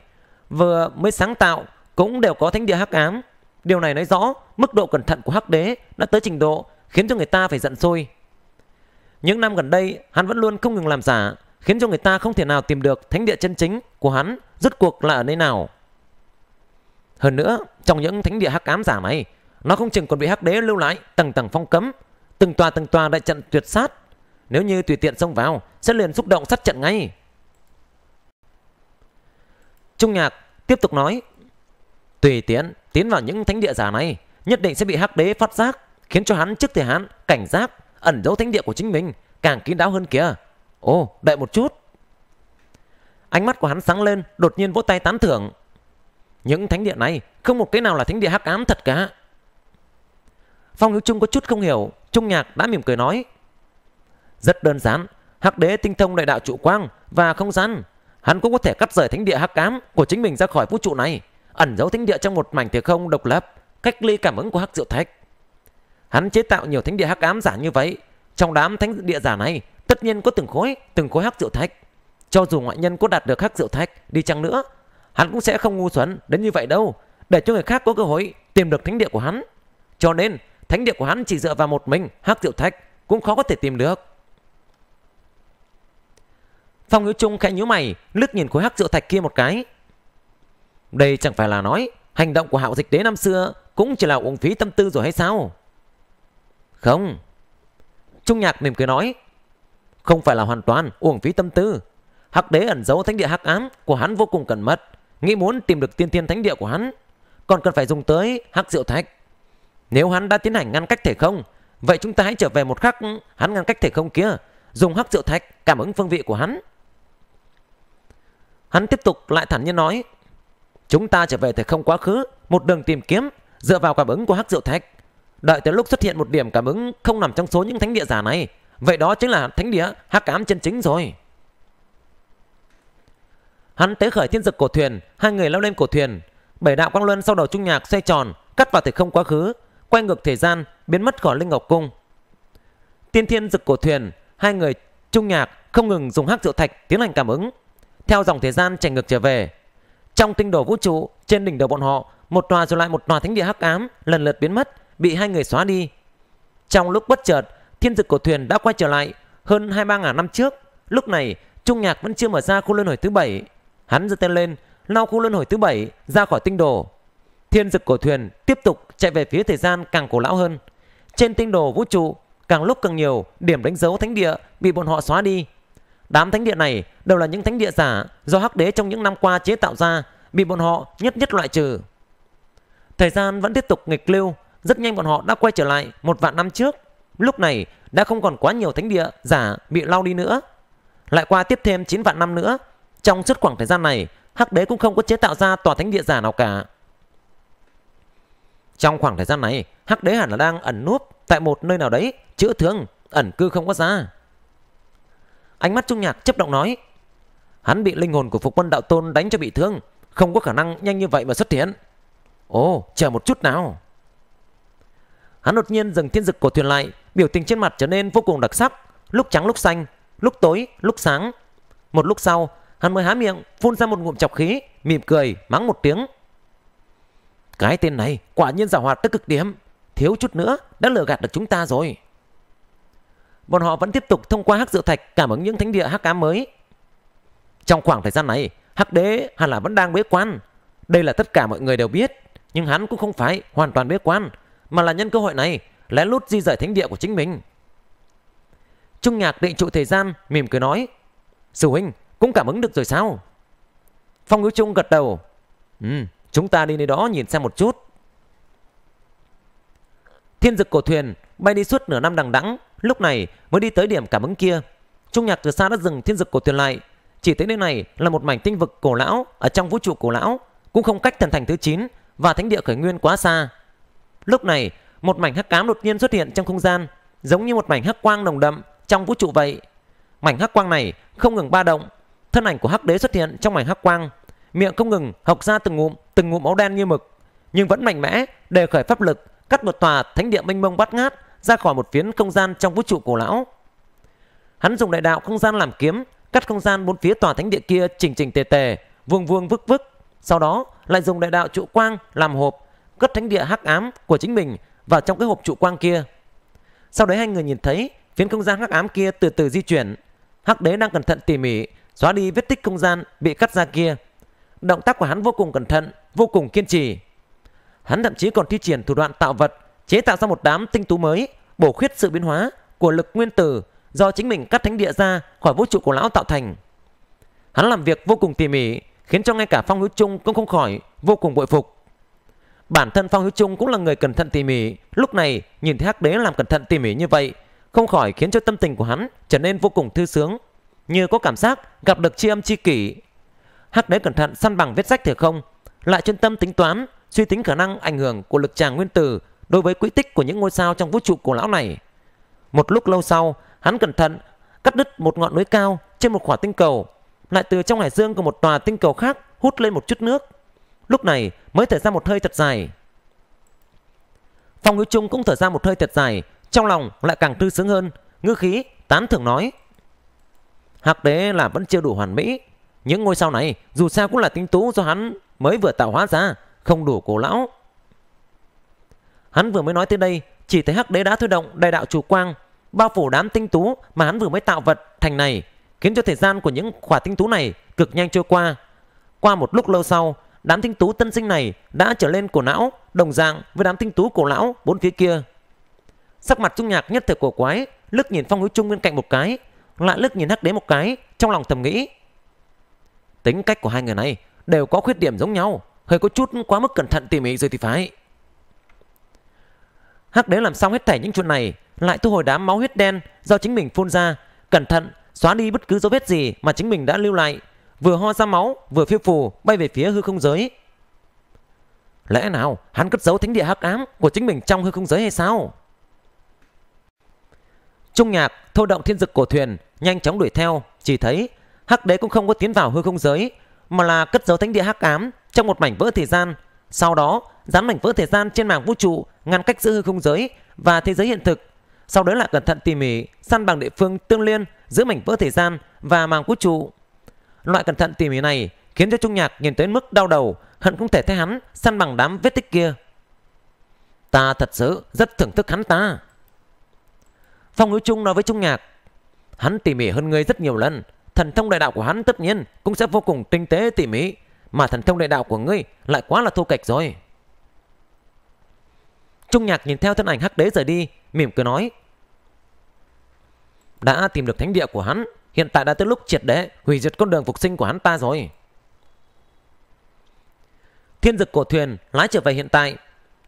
Vừa mới sáng tạo cũng đều có thánh địa Hắc Ám Điều này nói rõ mức độ cẩn thận của Hắc Đế đã tới trình độ khiến cho người ta phải giận sôi. Những năm gần đây, hắn vẫn luôn không ngừng làm giả, khiến cho người ta không thể nào tìm được thánh địa chân chính của hắn rốt cuộc là ở nơi nào. Hơn nữa, trong những thánh địa hắc ám giả này, nó không chừng còn bị hắc đế lưu lại tầng tầng phong cấm, từng tòa từng tòa đại trận tuyệt sát. Nếu như tùy tiện xông vào, sẽ liền xúc động sát trận ngay. Trung nhạc tiếp tục nói, tùy tiện tiến vào những thánh địa giả này, nhất định sẽ bị hắc đế phát giác khiến cho hắn trước thời hạn cảnh giác ẩn giấu thánh địa của chính mình càng kín đáo hơn kìa. Ồ, đợi một chút. Ánh mắt của hắn sáng lên, đột nhiên vỗ tay tán thưởng. Những thánh địa này không một cái nào là thánh địa hắc ám thật cả. Phong hữu Trung có chút không hiểu, Trung Nhạc đã mỉm cười nói. Rất đơn giản, hắc đế tinh thông đại đạo trụ quang và không gian. Hắn cũng có thể cắt rời thánh địa hắc ám của chính mình ra khỏi vũ trụ này, ẩn giấu thánh địa trong một mảnh thời không độc lập, cách ly cảm ứng của hắc diệu thạch. Hắn chế tạo nhiều thánh địa hắc ám giả như vậy, trong đám thánh địa giả này tất nhiên có từng khối, từng khối hắc rượu thạch. Cho dù ngoại nhân có đạt được hắc rượu thạch đi chăng nữa, hắn cũng sẽ không ngu xuẩn đến như vậy đâu, để cho người khác có cơ hội tìm được thánh địa của hắn. Cho nên, thánh địa của hắn chỉ dựa vào một mình hắc rượu thạch cũng khó có thể tìm được. Phong Hiếu Trung khẽ nhíu mày, lướt nhìn khối hắc rượu thạch kia một cái. Đây chẳng phải là nói, hành động của hạo dịch đế năm xưa cũng chỉ là uổng phí tâm tư rồi hay sao? Không. Trung nhạc mỉm cười nói. Không phải là hoàn toàn uổng phí tâm tư. Hắc đế ẩn giấu thánh địa hắc ám của hắn vô cùng cẩn mật. Nghĩ muốn tìm được tiên thiên thánh địa của hắn. Còn cần phải dùng tới hắc diệu thạch. Nếu hắn đã tiến hành ngăn cách thể không. Vậy chúng ta hãy trở về một khắc hắn ngăn cách thể không kia. Dùng hắc diệu thạch cảm ứng phương vị của hắn. Hắn tiếp tục lại thản nhiên nói. Chúng ta trở về thể không quá khứ, một đường tìm kiếm dựa vào cảm ứng của hắc diệu thạch Đợi tới lúc xuất hiện một điểm cảm ứng không nằm trong số những thánh địa giả này, vậy đó chính là thánh địa hắc ám chân chính rồi. Hắn tế khởi thiên dực cổ thuyền, hai người leo lên cổ thuyền, bảy đạo quang luân sau đầu trung nhạc xoay tròn, cắt vào thời không quá khứ, quay ngược thời gian, biến mất khỏi linh ngọc cung. Tiên thiên dực cổ thuyền, hai người trung nhạc không ngừng dùng hắc rượu thạch tiến hành cảm ứng, theo dòng thời gian chạy ngược trở về. Trong tinh đồ vũ trụ, trên đỉnh đầu bọn họ, một tòa rồi lại một tòa thánh địa hắc ám lần lượt biến mất, bị hai người xóa đi. Trong lúc bất chợt, thiên dực của thuyền đã quay trở lại hơn 23 ngàn năm trước. Lúc này, Trung Nhạc vẫn chưa mở ra khu luân hồi thứ bảy. Hắn giơ tên lên, lao khu luân hồi thứ bảy ra khỏi tinh đồ. Thiên dực của thuyền tiếp tục chạy về phía thời gian càng cổ lão hơn. Trên tinh đồ vũ trụ, càng lúc càng nhiều điểm đánh dấu thánh địa bị bọn họ xóa đi. Đám thánh địa này đều là những thánh địa giả do Hắc Đế trong những năm qua chế tạo ra, bị bọn họ nhất nhất loại trừ. Thời gian vẫn tiếp tục nghịch lưu rất nhanh bọn họ đã quay trở lại một vạn năm trước. Lúc này đã không còn quá nhiều thánh địa giả bị lau đi nữa. Lại qua tiếp thêm 9 vạn năm nữa, trong suốt khoảng thời gian này, Hắc Đế cũng không có chế tạo ra tòa thánh địa giả nào cả. Trong khoảng thời gian này, Hắc Đế hẳn là đang ẩn núp tại một nơi nào đấy, chữa thương, ẩn cư không có ra. Ánh mắt Trung Nhạc chấp động nói, hắn bị linh hồn của Phục Quân Đạo Tôn đánh cho bị thương, không có khả năng nhanh như vậy mà xuất hiện. Ồ, chờ một chút nào. Hắn đột nhiên dừng thiên dực của thuyền lại, biểu tình trên mặt trở nên vô cùng đặc sắc, lúc trắng lúc xanh, lúc tối lúc sáng. Một lúc sau, hắn mới há miệng, phun ra một ngụm chọc khí, mỉm cười, mắng một tiếng. Cái tên này quả nhiên giả hoạt tới cực điểm, thiếu chút nữa đã lừa gạt được chúng ta rồi. Bọn họ vẫn tiếp tục thông qua hắc rượu thạch cảm ứng những thánh địa hắc ám mới. Trong khoảng thời gian này, hắc đế hẳn là vẫn đang bế quan. Đây là tất cả mọi người đều biết, nhưng hắn cũng không phải hoàn toàn bế quan mà là nhân cơ hội này lén lút di rời thánh địa của chính mình. Trung Nhạc định trụ thời gian, mỉm cười nói. Sư huynh, cũng cảm ứng được rồi sao? Phong Hữu Trung gật đầu. Ừ, chúng ta đi nơi đó nhìn xem một chút. Thiên dực cổ thuyền bay đi suốt nửa năm đằng đẵng, lúc này mới đi tới điểm cảm ứng kia. Trung Nhạc từ xa đã dừng thiên dực cổ thuyền lại, chỉ thấy nơi này là một mảnh tinh vực cổ lão ở trong vũ trụ cổ lão, cũng không cách thần thành thứ 9 và thánh địa khởi nguyên quá xa. Lúc này, một mảnh hắc ám đột nhiên xuất hiện trong không gian, giống như một mảnh hắc quang nồng đậm trong vũ trụ vậy. Mảnh hắc quang này không ngừng ba động, thân ảnh của hắc đế xuất hiện trong mảnh hắc quang, miệng không ngừng học ra từng ngụm, từng ngụm máu đen như mực, nhưng vẫn mạnh mẽ đề khởi pháp lực, cắt một tòa thánh địa mênh mông bát ngát ra khỏi một phiến không gian trong vũ trụ cổ lão. Hắn dùng đại đạo không gian làm kiếm, cắt không gian bốn phía tòa thánh địa kia chỉnh chỉnh tề tề, vuông vuông vức vức, sau đó lại dùng đại đạo trụ quang làm hộp cất thánh địa hắc ám của chính mình vào trong cái hộp trụ quang kia. Sau đấy hai người nhìn thấy phiến không gian hắc ám kia từ từ di chuyển. Hắc đế đang cẩn thận tỉ mỉ xóa đi vết tích không gian bị cắt ra kia. Động tác của hắn vô cùng cẩn thận, vô cùng kiên trì. Hắn thậm chí còn thi triển thủ đoạn tạo vật, chế tạo ra một đám tinh tú mới, bổ khuyết sự biến hóa của lực nguyên tử do chính mình cắt thánh địa ra khỏi vũ trụ của lão tạo thành. Hắn làm việc vô cùng tỉ mỉ, khiến cho ngay cả Phong Hữu Trung cũng không khỏi vô cùng bội phục. Bản thân Phong Hiếu Trung cũng là người cẩn thận tỉ mỉ, lúc này nhìn thấy Hắc Đế làm cẩn thận tỉ mỉ như vậy, không khỏi khiến cho tâm tình của hắn trở nên vô cùng thư sướng, như có cảm giác gặp được chi âm chi kỷ. Hắc Đế cẩn thận săn bằng vết rách thừa không, lại chuyên tâm tính toán, suy tính khả năng ảnh hưởng của lực tràng nguyên tử đối với quỹ tích của những ngôi sao trong vũ trụ cổ lão này. Một lúc lâu sau, hắn cẩn thận cắt đứt một ngọn núi cao trên một quả tinh cầu, lại từ trong hải dương của một tòa tinh cầu khác hút lên một chút nước lúc này mới thở ra một hơi thật dài. Phong Hiếu Trung cũng thở ra một hơi thật dài, trong lòng lại càng tư sướng hơn, ngư khí tán thưởng nói: "Hạc đế là vẫn chưa đủ hoàn mỹ, những ngôi sao này dù sao cũng là tinh tú do hắn mới vừa tạo hóa ra, không đủ cổ lão." Hắn vừa mới nói tới đây, chỉ thấy Hắc Đế đã thôi động đại đạo chủ quang, bao phủ đám tinh tú mà hắn vừa mới tạo vật thành này, khiến cho thời gian của những khỏa tinh tú này cực nhanh trôi qua. Qua một lúc lâu sau, đám tinh tú tân sinh này đã trở lên cổ não đồng dạng với đám tinh tú cổ lão bốn phía kia. Sắc mặt Trung Nhạc nhất thời cổ quái, lướt nhìn Phong Hữu Trung bên cạnh một cái, lại lướt nhìn Hắc Đế một cái, trong lòng thầm nghĩ. Tính cách của hai người này đều có khuyết điểm giống nhau, hơi có chút quá mức cẩn thận tỉ mỉ rồi thì phải. Hắc Đế làm xong hết thảy những chuyện này, lại thu hồi đám máu huyết đen do chính mình phun ra, cẩn thận xóa đi bất cứ dấu vết gì mà chính mình đã lưu lại vừa ho ra máu, vừa phiêu phù bay về phía hư không giới. Lẽ nào hắn cất giấu thánh địa hắc ám của chính mình trong hư không giới hay sao? Trung nhạc thôi động thiên dực cổ thuyền nhanh chóng đuổi theo, chỉ thấy hắc đế cũng không có tiến vào hư không giới mà là cất giấu thánh địa hắc ám trong một mảnh vỡ thời gian, sau đó dán mảnh vỡ thời gian trên mảng vũ trụ ngăn cách giữa hư không giới và thế giới hiện thực. Sau đó lại cẩn thận tỉ mỉ săn bằng địa phương tương liên giữa mảnh vỡ thời gian và màng vũ trụ. Loại cẩn thận tỉ mỉ này khiến cho Trung Nhạc nhìn tới mức đau đầu, hận không thể thấy hắn săn bằng đám vết tích kia. Ta thật sự rất thưởng thức hắn ta. Phong Hữu Trung nói với Trung Nhạc, hắn tỉ mỉ hơn ngươi rất nhiều lần, thần thông đại đạo của hắn tất nhiên cũng sẽ vô cùng tinh tế tỉ mỉ, mà thần thông đại đạo của ngươi lại quá là thô kệch rồi. Trung Nhạc nhìn theo thân ảnh hắc đế rời đi, mỉm cười nói, đã tìm được thánh địa của hắn Hiện tại đã tới lúc triệt đế Hủy diệt con đường phục sinh của hắn ta rồi Thiên dực cổ thuyền lái trở về hiện tại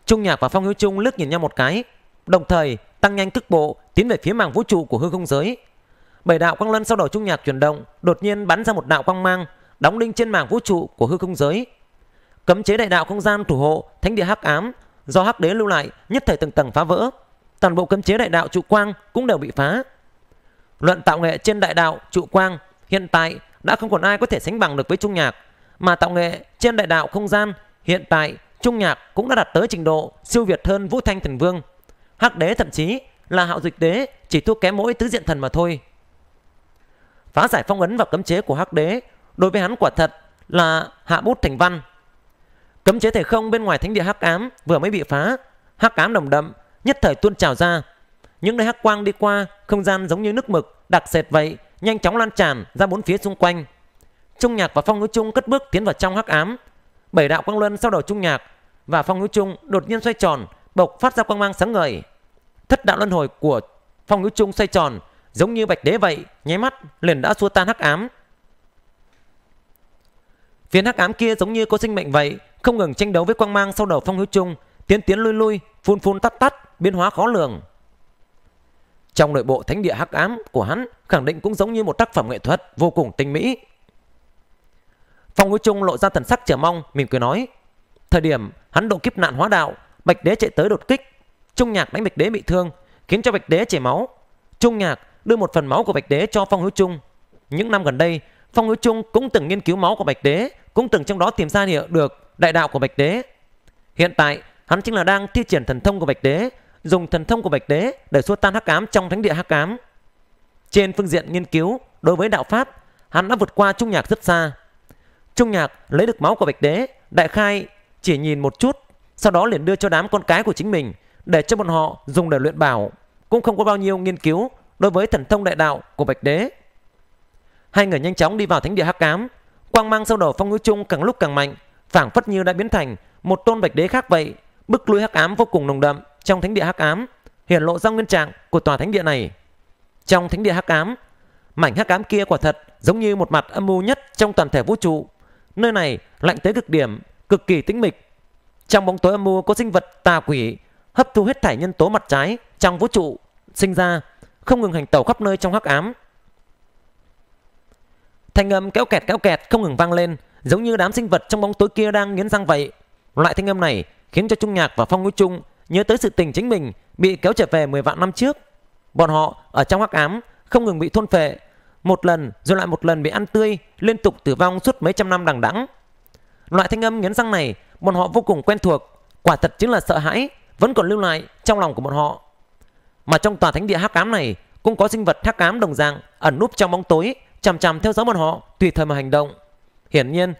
Trung nhạc và Phong Hiếu Trung lướt nhìn nhau một cái Đồng thời tăng nhanh cước bộ Tiến về phía mảng vũ trụ của hư không giới Bảy đạo quang lân sau đầu Trung nhạc chuyển động Đột nhiên bắn ra một đạo quang mang Đóng đinh trên mảng vũ trụ của hư không giới Cấm chế đại đạo không gian thủ hộ Thánh địa hắc ám Do hắc đế lưu lại nhất thể từng tầng phá vỡ Toàn bộ cấm chế đại đạo trụ quang cũng đều bị phá Luận tạo nghệ trên đại đạo trụ quang hiện tại đã không còn ai có thể sánh bằng được với trung nhạc, mà tạo nghệ trên đại đạo không gian hiện tại trung nhạc cũng đã đạt tới trình độ siêu việt hơn Vũ Thanh Thần Vương. Hắc đế thậm chí là hạo dịch đế chỉ thua kém mỗi tứ diện thần mà thôi. Phá giải phong ấn và cấm chế của Hắc đế đối với hắn quả thật là hạ bút thành văn. Cấm chế thể không bên ngoài thánh địa Hắc ám vừa mới bị phá, Hắc ám đồng đậm nhất thời tuôn trào ra những nơi hắc quang đi qua, không gian giống như nước mực, đặc sệt vậy, nhanh chóng lan tràn ra bốn phía xung quanh. Trung Nhạc và Phong Hữu Trung cất bước tiến vào trong hắc ám. Bảy đạo quang luân sau đầu Trung Nhạc và Phong Hữu Trung đột nhiên xoay tròn, bộc phát ra quang mang sáng ngời. Thất đạo luân hồi của Phong Hữu Trung xoay tròn, giống như bạch đế vậy, nháy mắt liền đã xua tan hắc ám. Phiến hắc ám kia giống như có sinh mệnh vậy, không ngừng tranh đấu với quang mang sau đầu Phong Hữu Trung, tiến tiến lui lui, phun phun tắt tắt, biến hóa khó lường. Trong nội bộ thánh địa hắc ám của hắn khẳng định cũng giống như một tác phẩm nghệ thuật vô cùng tinh mỹ. Phong Ngũ Trung lộ ra thần sắc chờ mong, mỉm cười nói. Thời điểm hắn độ kiếp nạn hóa đạo, Bạch Đế chạy tới đột kích. Trung Nhạc đánh Bạch Đế bị thương, khiến cho Bạch Đế chảy máu. Trung Nhạc đưa một phần máu của Bạch Đế cho Phong Hữu Trung. Những năm gần đây, Phong Hữu Trung cũng từng nghiên cứu máu của Bạch Đế, cũng từng trong đó tìm ra được đại đạo của Bạch Đế. Hiện tại, hắn chính là đang thi triển thần thông của Bạch Đế dùng thần thông của Bạch Đế để xua tan hắc ám trong thánh địa hắc ám. Trên phương diện nghiên cứu đối với đạo pháp, hắn đã vượt qua Trung Nhạc rất xa. Trung Nhạc lấy được máu của Bạch Đế, đại khai chỉ nhìn một chút, sau đó liền đưa cho đám con cái của chính mình để cho bọn họ dùng để luyện bảo, cũng không có bao nhiêu nghiên cứu đối với thần thông đại đạo của Bạch Đế. Hai người nhanh chóng đi vào thánh địa hắc ám, quang mang sau đầu phong ngữ trung càng lúc càng mạnh, phảng phất như đã biến thành một tôn Bạch Đế khác vậy, bức lối hắc ám vô cùng nồng đậm trong thánh địa hắc ám hiển lộ ra nguyên trạng của tòa thánh địa này. Trong thánh địa hắc ám, mảnh hắc ám kia quả thật giống như một mặt âm mưu nhất trong toàn thể vũ trụ. Nơi này lạnh tới cực điểm, cực kỳ tĩnh mịch. Trong bóng tối âm mưu có sinh vật tà quỷ hấp thu hết thải nhân tố mặt trái trong vũ trụ sinh ra, không ngừng hành tẩu khắp nơi trong hắc ám. Thanh âm kéo kẹt kéo kẹt không ngừng vang lên, giống như đám sinh vật trong bóng tối kia đang nghiến răng vậy. Loại thanh âm này khiến cho Trung Nhạc và Phong Ngũ Trung nhớ tới sự tình chính mình bị kéo trở về 10 vạn năm trước. Bọn họ ở trong hắc ám không ngừng bị thôn phệ, một lần rồi lại một lần bị ăn tươi, liên tục tử vong suốt mấy trăm năm đằng đẵng. Loại thanh âm nghiến răng này bọn họ vô cùng quen thuộc, quả thật chính là sợ hãi vẫn còn lưu lại trong lòng của bọn họ. Mà trong tòa thánh địa hắc ám này cũng có sinh vật hắc ám đồng dạng ẩn núp trong bóng tối, chằm chằm theo dõi bọn họ tùy thời mà hành động. Hiển nhiên,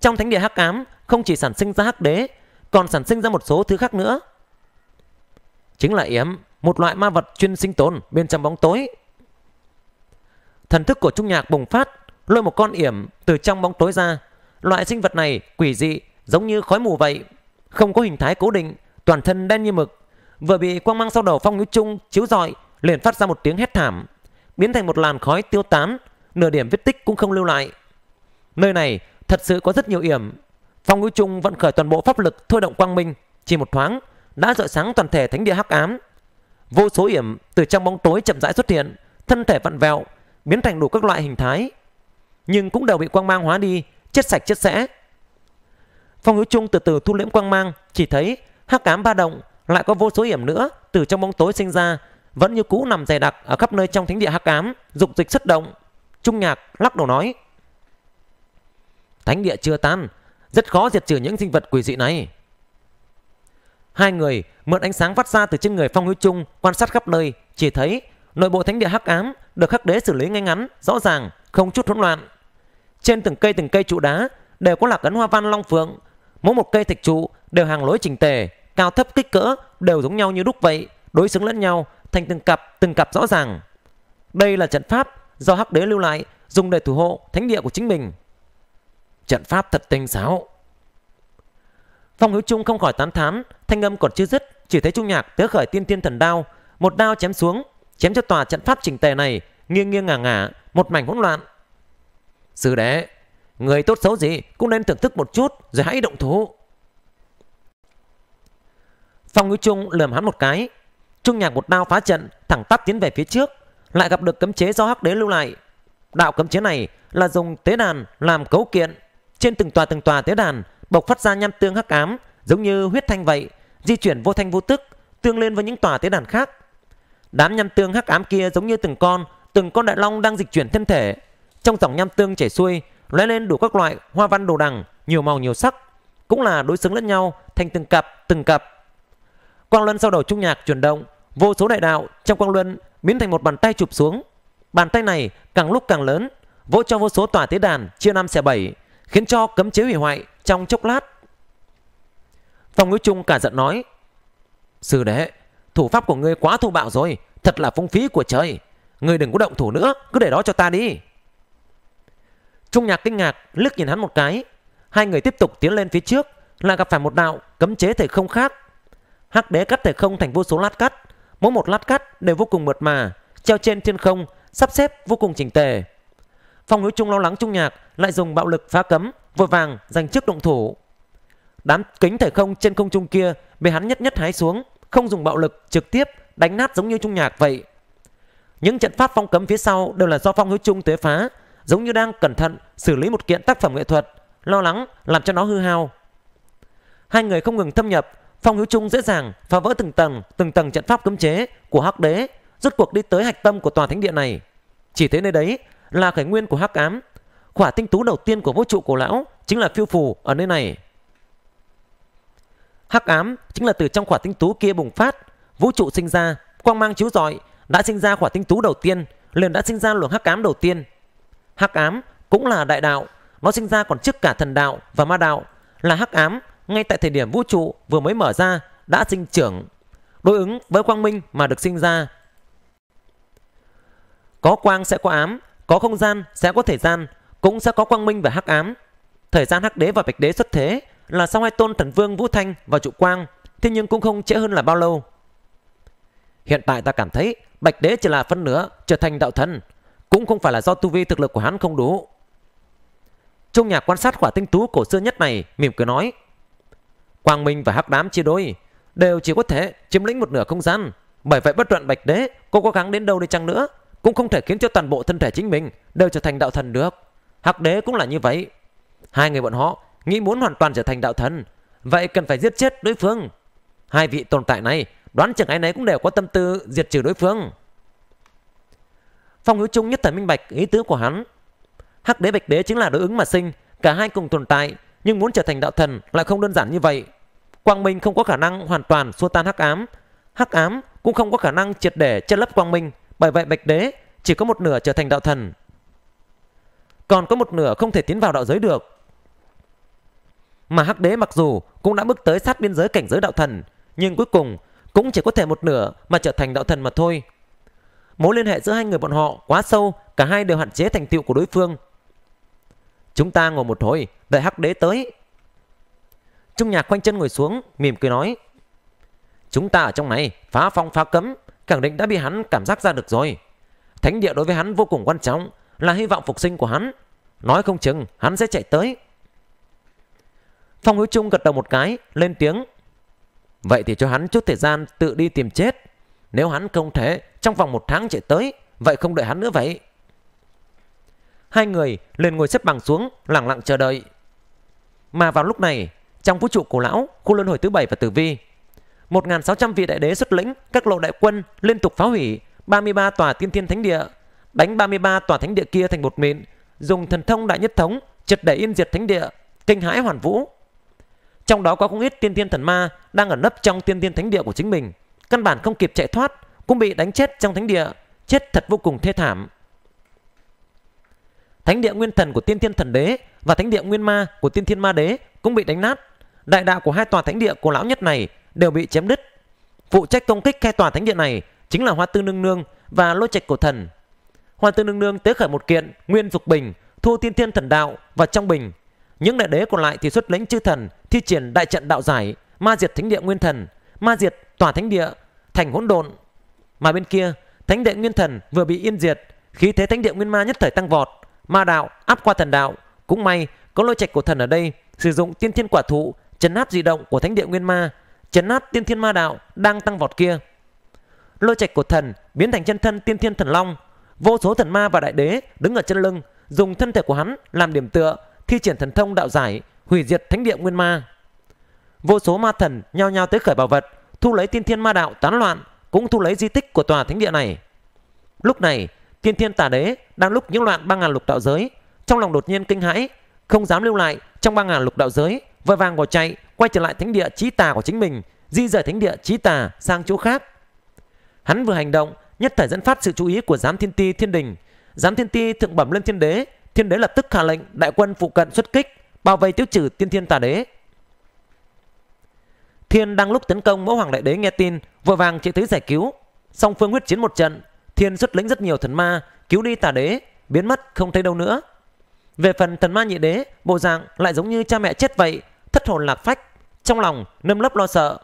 trong thánh địa hắc ám không chỉ sản sinh ra hắc đế, còn sản sinh ra một số thứ khác nữa. Chính là yếm, một loại ma vật chuyên sinh tồn bên trong bóng tối. Thần thức của Trung Nhạc bùng phát, lôi một con yểm từ trong bóng tối ra. Loại sinh vật này quỷ dị, giống như khói mù vậy, không có hình thái cố định, toàn thân đen như mực. Vừa bị quang mang sau đầu Phong Nhũ Trung chiếu rọi, liền phát ra một tiếng hét thảm, biến thành một làn khói tiêu tán, nửa điểm vết tích cũng không lưu lại. Nơi này thật sự có rất nhiều yểm. Phong Ngũ Trung vẫn khởi toàn bộ pháp lực thôi động quang minh, chỉ một thoáng, đã rọi sáng toàn thể thánh địa hắc ám. Vô số yểm từ trong bóng tối chậm rãi xuất hiện, thân thể vặn vẹo, biến thành đủ các loại hình thái, nhưng cũng đều bị quang mang hóa đi, chết sạch chết sẽ. Phong Hữu Trung từ từ thu liễm quang mang, chỉ thấy hắc ám ba động lại có vô số hiểm nữa từ trong bóng tối sinh ra, vẫn như cũ nằm dày đặc ở khắp nơi trong thánh địa hắc ám, dục dịch xuất động. Trung Nhạc lắc đầu nói: "Thánh địa chưa tan, rất khó diệt trừ những sinh vật quỷ dị này." Hai người mượn ánh sáng phát ra từ trên người Phong Hữu Trung quan sát khắp nơi, chỉ thấy nội bộ thánh địa hắc ám được khắc đế xử lý ngay ngắn, rõ ràng, không chút hỗn loạn. Trên từng cây từng cây trụ đá đều có lạc ấn hoa văn long phượng, mỗi một cây thạch trụ đều hàng lối chỉnh tề, cao thấp kích cỡ đều giống nhau như đúc vậy, đối xứng lẫn nhau thành từng cặp từng cặp rõ ràng. Đây là trận pháp do hắc đế lưu lại dùng để thủ hộ thánh địa của chính mình. Trận pháp thật tinh xảo. Phong Hiếu Trung không khỏi tán thán, thanh âm còn chưa dứt, chỉ thấy Trung Nhạc tớ khởi tiên tiên thần đao, một đao chém xuống, chém cho tòa trận pháp chỉnh tề này nghiêng nghiêng ngả ngả, một mảnh hỗn loạn. Sư đệ, người tốt xấu gì cũng nên thưởng thức một chút rồi hãy động thủ. Phong Hiếu Trung lườm hắn một cái, Trung Nhạc một đao phá trận, thẳng tắp tiến về phía trước, lại gặp được cấm chế do Hắc Đế lưu lại. Đạo cấm chế này là dùng tế đàn làm cấu kiện, trên từng tòa từng tòa tế đàn bộc phát ra nham tương hắc ám giống như huyết thanh vậy di chuyển vô thanh vô tức tương lên với những tòa tế đàn khác đám nham tương hắc ám kia giống như từng con từng con đại long đang dịch chuyển thân thể trong dòng nham tương chảy xuôi lóe lên đủ các loại hoa văn đồ đằng nhiều màu nhiều sắc cũng là đối xứng lẫn nhau thành từng cặp từng cặp quang luân sau đầu trung nhạc chuyển động vô số đại đạo trong quang luân biến thành một bàn tay chụp xuống bàn tay này càng lúc càng lớn vỗ cho vô số tòa tế đàn chia năm xẻ bảy khiến cho cấm chế hủy hoại trong chốc lát Phong ngữ trung cả giận nói Sư đệ Thủ pháp của ngươi quá thô bạo rồi Thật là phung phí của trời Ngươi đừng có động thủ nữa Cứ để đó cho ta đi Trung nhạc kinh ngạc liếc nhìn hắn một cái Hai người tiếp tục tiến lên phía trước Là gặp phải một đạo cấm chế thể không khác Hắc đế cắt thể không thành vô số lát cắt Mỗi một lát cắt đều vô cùng mượt mà Treo trên thiên không Sắp xếp vô cùng chỉnh tề Phong hữu trung lo lắng trung nhạc Lại dùng bạo lực phá cấm vội vàng giành trước động thủ. Đám kính thể không trên không trung kia bị hắn nhất nhất hái xuống, không dùng bạo lực trực tiếp đánh nát giống như trung nhạc vậy. Những trận pháp phong cấm phía sau đều là do Phong Hiếu Trung tế phá, giống như đang cẩn thận xử lý một kiện tác phẩm nghệ thuật, lo lắng làm cho nó hư hao. Hai người không ngừng thâm nhập, Phong Hiếu Trung dễ dàng phá vỡ từng tầng, từng tầng trận pháp cấm chế của Hắc Đế, rút cuộc đi tới hạch tâm của tòa thánh điện này. Chỉ thế nơi đấy là khởi nguyên của Hắc Ám, Quả tinh tú đầu tiên của vũ trụ cổ lão chính là phiêu phù ở nơi này. Hắc ám chính là từ trong quả tinh tú kia bùng phát, vũ trụ sinh ra, quang mang chiếu rọi đã sinh ra quả tinh tú đầu tiên, liền đã sinh ra luồng hắc ám đầu tiên. Hắc ám cũng là đại đạo, nó sinh ra còn trước cả thần đạo và ma đạo, là hắc ám ngay tại thời điểm vũ trụ vừa mới mở ra đã sinh trưởng, đối ứng với quang minh mà được sinh ra. Có quang sẽ có ám, có không gian sẽ có thời gian, cũng sẽ có quang minh và hắc ám. Thời gian hắc đế và bạch đế xuất thế là sau hai tôn thần vương Vũ Thanh và Trụ Quang, thế nhưng cũng không trễ hơn là bao lâu. Hiện tại ta cảm thấy bạch đế chỉ là phân nửa trở thành đạo thần, cũng không phải là do tu vi thực lực của hắn không đủ. Trung nhạc quan sát quả tinh tú cổ xưa nhất này mỉm cười nói Quang Minh và Hắc Đám chia đôi Đều chỉ có thể chiếm lĩnh một nửa không gian Bởi vậy bất luận Bạch Đế Cô cố gắng đến đâu đi chăng nữa Cũng không thể khiến cho toàn bộ thân thể chính mình Đều trở thành đạo thần được Hắc đế cũng là như vậy. Hai người bọn họ nghĩ muốn hoàn toàn trở thành đạo thần, vậy cần phải giết chết đối phương. Hai vị tồn tại này đoán chừng ai nấy cũng đều có tâm tư diệt trừ đối phương. Phong hữu trung nhất thời minh bạch ý tứ của hắn. Hắc đế bạch đế chính là đối ứng mà sinh, cả hai cùng tồn tại, nhưng muốn trở thành đạo thần lại không đơn giản như vậy. Quang minh không có khả năng hoàn toàn xua tan hắc ám, hắc ám cũng không có khả năng triệt để che lấp quang minh, bởi vậy bạch đế chỉ có một nửa trở thành đạo thần còn có một nửa không thể tiến vào đạo giới được. Mà Hắc Đế mặc dù cũng đã bước tới sát biên giới cảnh giới đạo thần, nhưng cuối cùng cũng chỉ có thể một nửa mà trở thành đạo thần mà thôi. Mối liên hệ giữa hai người bọn họ quá sâu, cả hai đều hạn chế thành tựu của đối phương. Chúng ta ngồi một hồi, đợi Hắc Đế tới. Trung nhạc quanh chân ngồi xuống, mỉm cười nói. Chúng ta ở trong này, phá phong phá cấm, khẳng định đã bị hắn cảm giác ra được rồi. Thánh địa đối với hắn vô cùng quan trọng, là hy vọng phục sinh của hắn. Nói không chừng hắn sẽ chạy tới. Phong Hữu Trung gật đầu một cái, lên tiếng. Vậy thì cho hắn chút thời gian tự đi tìm chết. Nếu hắn không thể trong vòng một tháng chạy tới, vậy không đợi hắn nữa vậy. Hai người liền ngồi xếp bằng xuống, lặng lặng chờ đợi. Mà vào lúc này, trong vũ trụ cổ lão, khu luân hồi thứ bảy và tử vi, 1.600 vị đại đế xuất lĩnh các lộ đại quân liên tục phá hủy 33 tòa tiên thiên thánh địa đánh 33 tòa thánh địa kia thành bột mịn, dùng thần thông đại nhất thống triệt để yên diệt thánh địa, kinh hãi hoàn vũ. Trong đó có không ít tiên thiên thần ma đang ẩn nấp trong tiên thiên thánh địa của chính mình, căn bản không kịp chạy thoát, cũng bị đánh chết trong thánh địa, chết thật vô cùng thê thảm. Thánh địa nguyên thần của tiên thiên thần đế và thánh địa nguyên ma của tiên thiên ma đế cũng bị đánh nát. Đại đạo của hai tòa thánh địa của lão nhất này đều bị chém đứt. Phụ trách công kích khai tòa thánh địa này chính là Hoa Tư Nương Nương và Lôi Trạch Cổ Thần Hoàng tử nương nương tế khởi một kiện nguyên dục bình, thu tiên thiên thần đạo và trong bình. Những đại đế còn lại thì xuất lãnh chư thần thi triển đại trận đạo giải, ma diệt thánh địa nguyên thần, ma diệt tòa thánh địa, thành hỗn độn. Mà bên kia, thánh địa nguyên thần vừa bị yên diệt, khí thế thánh địa nguyên ma nhất thời tăng vọt, ma đạo áp qua thần đạo. Cũng may có lôi trạch của thần ở đây sử dụng tiên thiên quả thụ chấn áp dị động của thánh địa nguyên ma, chấn áp tiên thiên ma đạo đang tăng vọt kia. Lôi trạch của thần biến thành chân thân tiên thiên thần long Vô số thần ma và đại đế đứng ở chân lưng, dùng thân thể của hắn làm điểm tựa, thi triển thần thông đạo giải, hủy diệt thánh địa nguyên ma. Vô số ma thần nhao nhao tới khởi bảo vật, thu lấy tiên thiên ma đạo tán loạn, cũng thu lấy di tích của tòa thánh địa này. Lúc này, tiên thiên tà đế đang lúc những loạn ba ngàn lục đạo giới, trong lòng đột nhiên kinh hãi, không dám lưu lại trong ba ngàn lục đạo giới, vội vàng bỏ chạy, quay trở lại thánh địa trí tà của chính mình, di rời thánh địa trí tà sang chỗ khác. Hắn vừa hành động, nhất thời dẫn phát sự chú ý của giám thiên ti thiên đình giám thiên ti thượng bẩm lên thiên đế thiên đế lập tức hạ lệnh đại quân phụ cận xuất kích bao vây tiêu trừ tiên thiên tà đế thiên đang lúc tấn công mẫu hoàng đại đế nghe tin vội vàng chạy tới giải cứu song phương huyết chiến một trận thiên xuất lĩnh rất nhiều thần ma cứu đi tà đế biến mất không thấy đâu nữa về phần thần ma nhị đế bộ dạng lại giống như cha mẹ chết vậy thất hồn lạc phách trong lòng nơm lớp lo sợ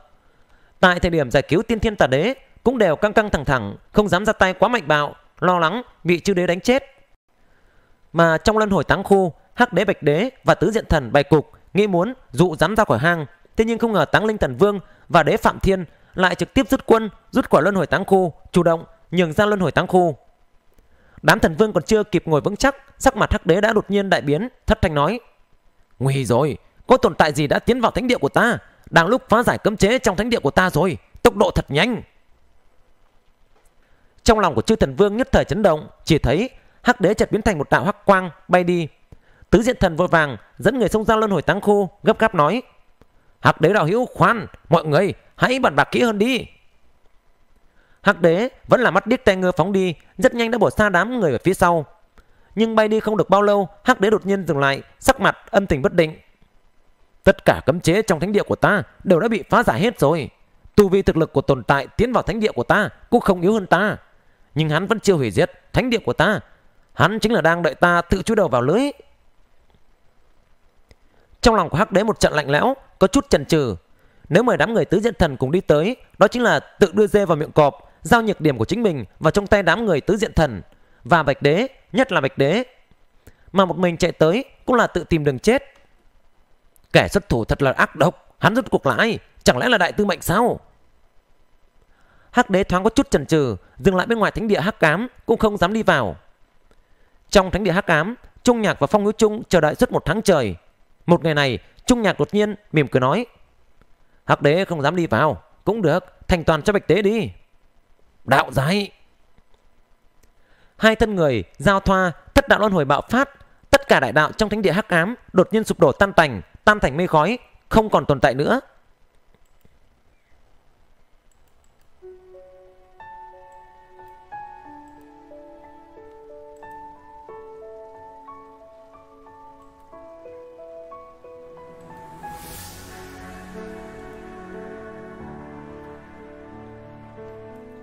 tại thời điểm giải cứu tiên thiên tà đế cũng đều căng căng thẳng thẳng, không dám ra tay quá mạnh bạo, lo lắng bị chư đế đánh chết. Mà trong luân hồi táng khu, hắc đế bạch đế và tứ diện thần bày cục nghĩ muốn dụ dám ra khỏi hang, thế nhưng không ngờ táng linh thần vương và đế phạm thiên lại trực tiếp rút quân rút khỏi luân hồi táng khu, chủ động nhường ra luân hồi táng khu. Đám thần vương còn chưa kịp ngồi vững chắc, sắc mặt hắc đế đã đột nhiên đại biến, thất thanh nói: "Nguy rồi, có tồn tại gì đã tiến vào thánh địa của ta, đang lúc phá giải cấm chế trong thánh địa của ta rồi, tốc độ thật nhanh." Trong lòng của chư thần vương nhất thời chấn động, chỉ thấy hắc đế chợt biến thành một đạo hắc quang bay đi. Tứ diện thần vội vàng dẫn người sông ra luân hồi táng khu, gấp gáp nói: "Hắc đế đạo hữu khoan, mọi người hãy bàn bạc kỹ hơn đi." Hắc đế vẫn là mắt điếc tay ngơ phóng đi, rất nhanh đã bỏ xa đám người ở phía sau. Nhưng bay đi không được bao lâu, Hắc đế đột nhiên dừng lại, sắc mặt âm tình bất định. Tất cả cấm chế trong thánh địa của ta đều đã bị phá giải hết rồi. Tu vi thực lực của tồn tại tiến vào thánh địa của ta cũng không yếu hơn ta nhưng hắn vẫn chưa hủy diệt thánh địa của ta. Hắn chính là đang đợi ta tự chui đầu vào lưới. Trong lòng của hắc đế một trận lạnh lẽo, có chút chần chừ. Nếu mời đám người tứ diện thần cùng đi tới, đó chính là tự đưa dê vào miệng cọp, giao nhược điểm của chính mình vào trong tay đám người tứ diện thần và bạch đế, nhất là bạch đế. Mà một mình chạy tới cũng là tự tìm đường chết. Kẻ xuất thủ thật là ác độc, hắn rút cuộc là ai chẳng lẽ là đại tư mệnh sao? Hắc đế thoáng có chút chần chừ, dừng lại bên ngoài thánh địa Hắc Cám cũng không dám đi vào. Trong thánh địa Hắc Cám, Trung Nhạc và Phong Hữu Trung chờ đợi suốt một tháng trời. Một ngày này, Trung Nhạc đột nhiên mỉm cười nói: "Hắc đế không dám đi vào, cũng được, thành toàn cho Bạch tế đi." Đạo giái Hai thân người giao thoa, thất đạo luân hồi bạo phát, tất cả đại đạo trong thánh địa Hắc Ám đột nhiên sụp đổ tan tành, tan thành mây khói, không còn tồn tại nữa.